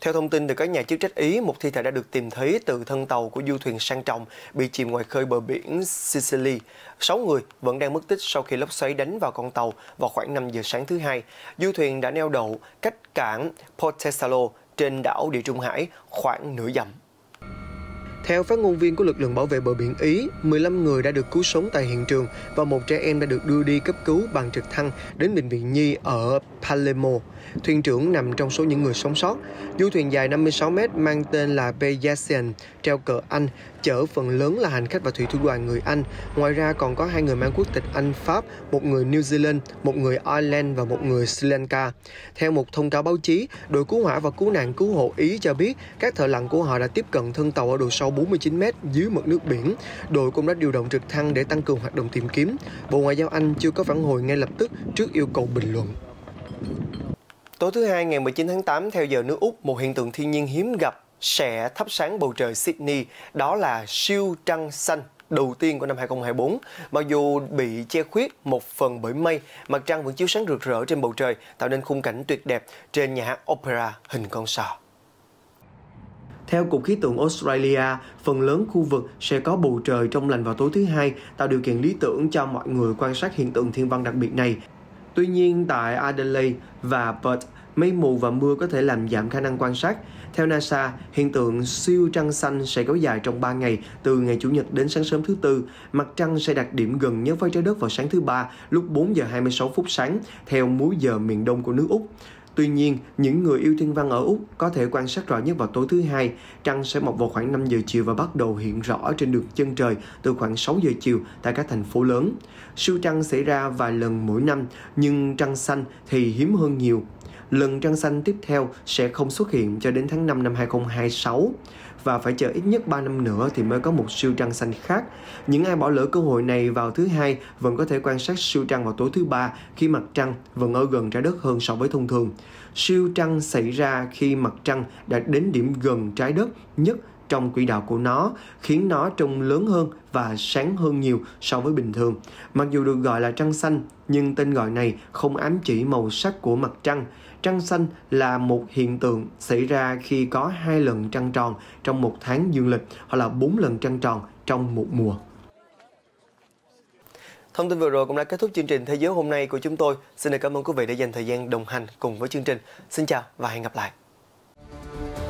Theo thông tin từ các nhà chức trách Ý, một thi thể đã được tìm thấy từ thân tàu của du thuyền sang trọng bị chìm ngoài khơi bờ biển Sicily. Sáu người vẫn đang mất tích sau khi lốc xoáy đánh vào con tàu vào khoảng 5 giờ sáng thứ hai. Du thuyền đã neo đậu cách cảng Portesalo trên đảo Địa Trung Hải khoảng nửa dặm. Theo phát ngôn viên của lực lượng bảo vệ bờ biển Ý, 15 người đã được cứu sống tại hiện trường và một trẻ em đã được đưa đi cấp cứu bằng trực thăng đến bệnh viện Nhi ở Palermo. Thuyền trưởng nằm trong số những người sống sót. Du thuyền dài 56 mét mang tên là Pegasian, treo cờ Anh, chở phần lớn là hành khách và thủy thủ đoàn người Anh. Ngoài ra còn có hai người mang quốc tịch Anh Pháp, một người New Zealand, một người Ireland và một người Sri Lanka. Theo một thông cáo báo chí, đội cứu hỏa và cứu nạn cứu hộ Ý cho biết các thợ lặn của họ đã tiếp cận thân tàu ở độ sâu 49 m dưới mực nước biển. Đội cũng đã điều động trực thăng để tăng cường hoạt động tìm kiếm. Bộ Ngoại giao Anh chưa có phản hồi ngay lập tức trước yêu cầu bình luận. Tối thứ hai ngày 19 tháng 8 theo giờ nước Úc, một hiện tượng thiên nhiên hiếm gặp sẽ thắp sáng bầu trời Sydney, đó là siêu trăng xanh đầu tiên của năm 2024. Mặc dù bị che khuyết một phần bởi mây, mặt trăng vẫn chiếu sáng rực rỡ trên bầu trời, tạo nên khung cảnh tuyệt đẹp trên nhà hát Opera hình con sò. Theo Cục Khí tượng Australia, phần lớn khu vực sẽ có bầu trời trong lành vào tối thứ hai, tạo điều kiện lý tưởng cho mọi người quan sát hiện tượng thiên văn đặc biệt này. Tuy nhiên, tại Adelaide và Perth, mây mù và mưa có thể làm giảm khả năng quan sát. Theo NASA, hiện tượng siêu trăng xanh sẽ kéo dài trong 3 ngày, từ ngày Chủ nhật đến sáng sớm thứ Tư. Mặt trăng sẽ đạt điểm gần nhất với trái đất vào sáng thứ Ba, lúc 4 giờ 26 phút sáng, theo múi giờ miền đông của nước Úc. Tuy nhiên, những người yêu thiên văn ở Úc có thể quan sát rõ nhất vào tối thứ hai, trăng sẽ mọc vào khoảng 5 giờ chiều và bắt đầu hiện rõ trên đường chân trời từ khoảng 6 giờ chiều tại các thành phố lớn. Siêu trăng xảy ra vài lần mỗi năm, nhưng trăng xanh thì hiếm hơn nhiều. Lần trăng xanh tiếp theo sẽ không xuất hiện cho đến tháng 5 năm 2026 và phải chờ ít nhất 3 năm nữa thì mới có một siêu trăng xanh khác. Những ai bỏ lỡ cơ hội này vào thứ hai vẫn có thể quan sát siêu trăng vào tối thứ ba khi mặt trăng vẫn ở gần trái đất hơn so với thông thường. Siêu trăng xảy ra khi mặt trăng đã đến điểm gần trái đất nhất trong quỹ đạo của nó, khiến nó trông lớn hơn và sáng hơn nhiều so với bình thường. Mặc dù được gọi là trăng xanh, nhưng tên gọi này không ám chỉ màu sắc của mặt trăng Trăng xanh là một hiện tượng xảy ra khi có hai lần trăng tròn trong một tháng dương lịch hoặc là bốn lần trăng tròn trong một mùa. Thông tin vừa rồi cũng đã kết thúc chương trình Thế giới hôm nay của chúng tôi. Xin được cảm ơn quý vị đã dành thời gian đồng hành cùng với chương trình. Xin chào và hẹn gặp lại.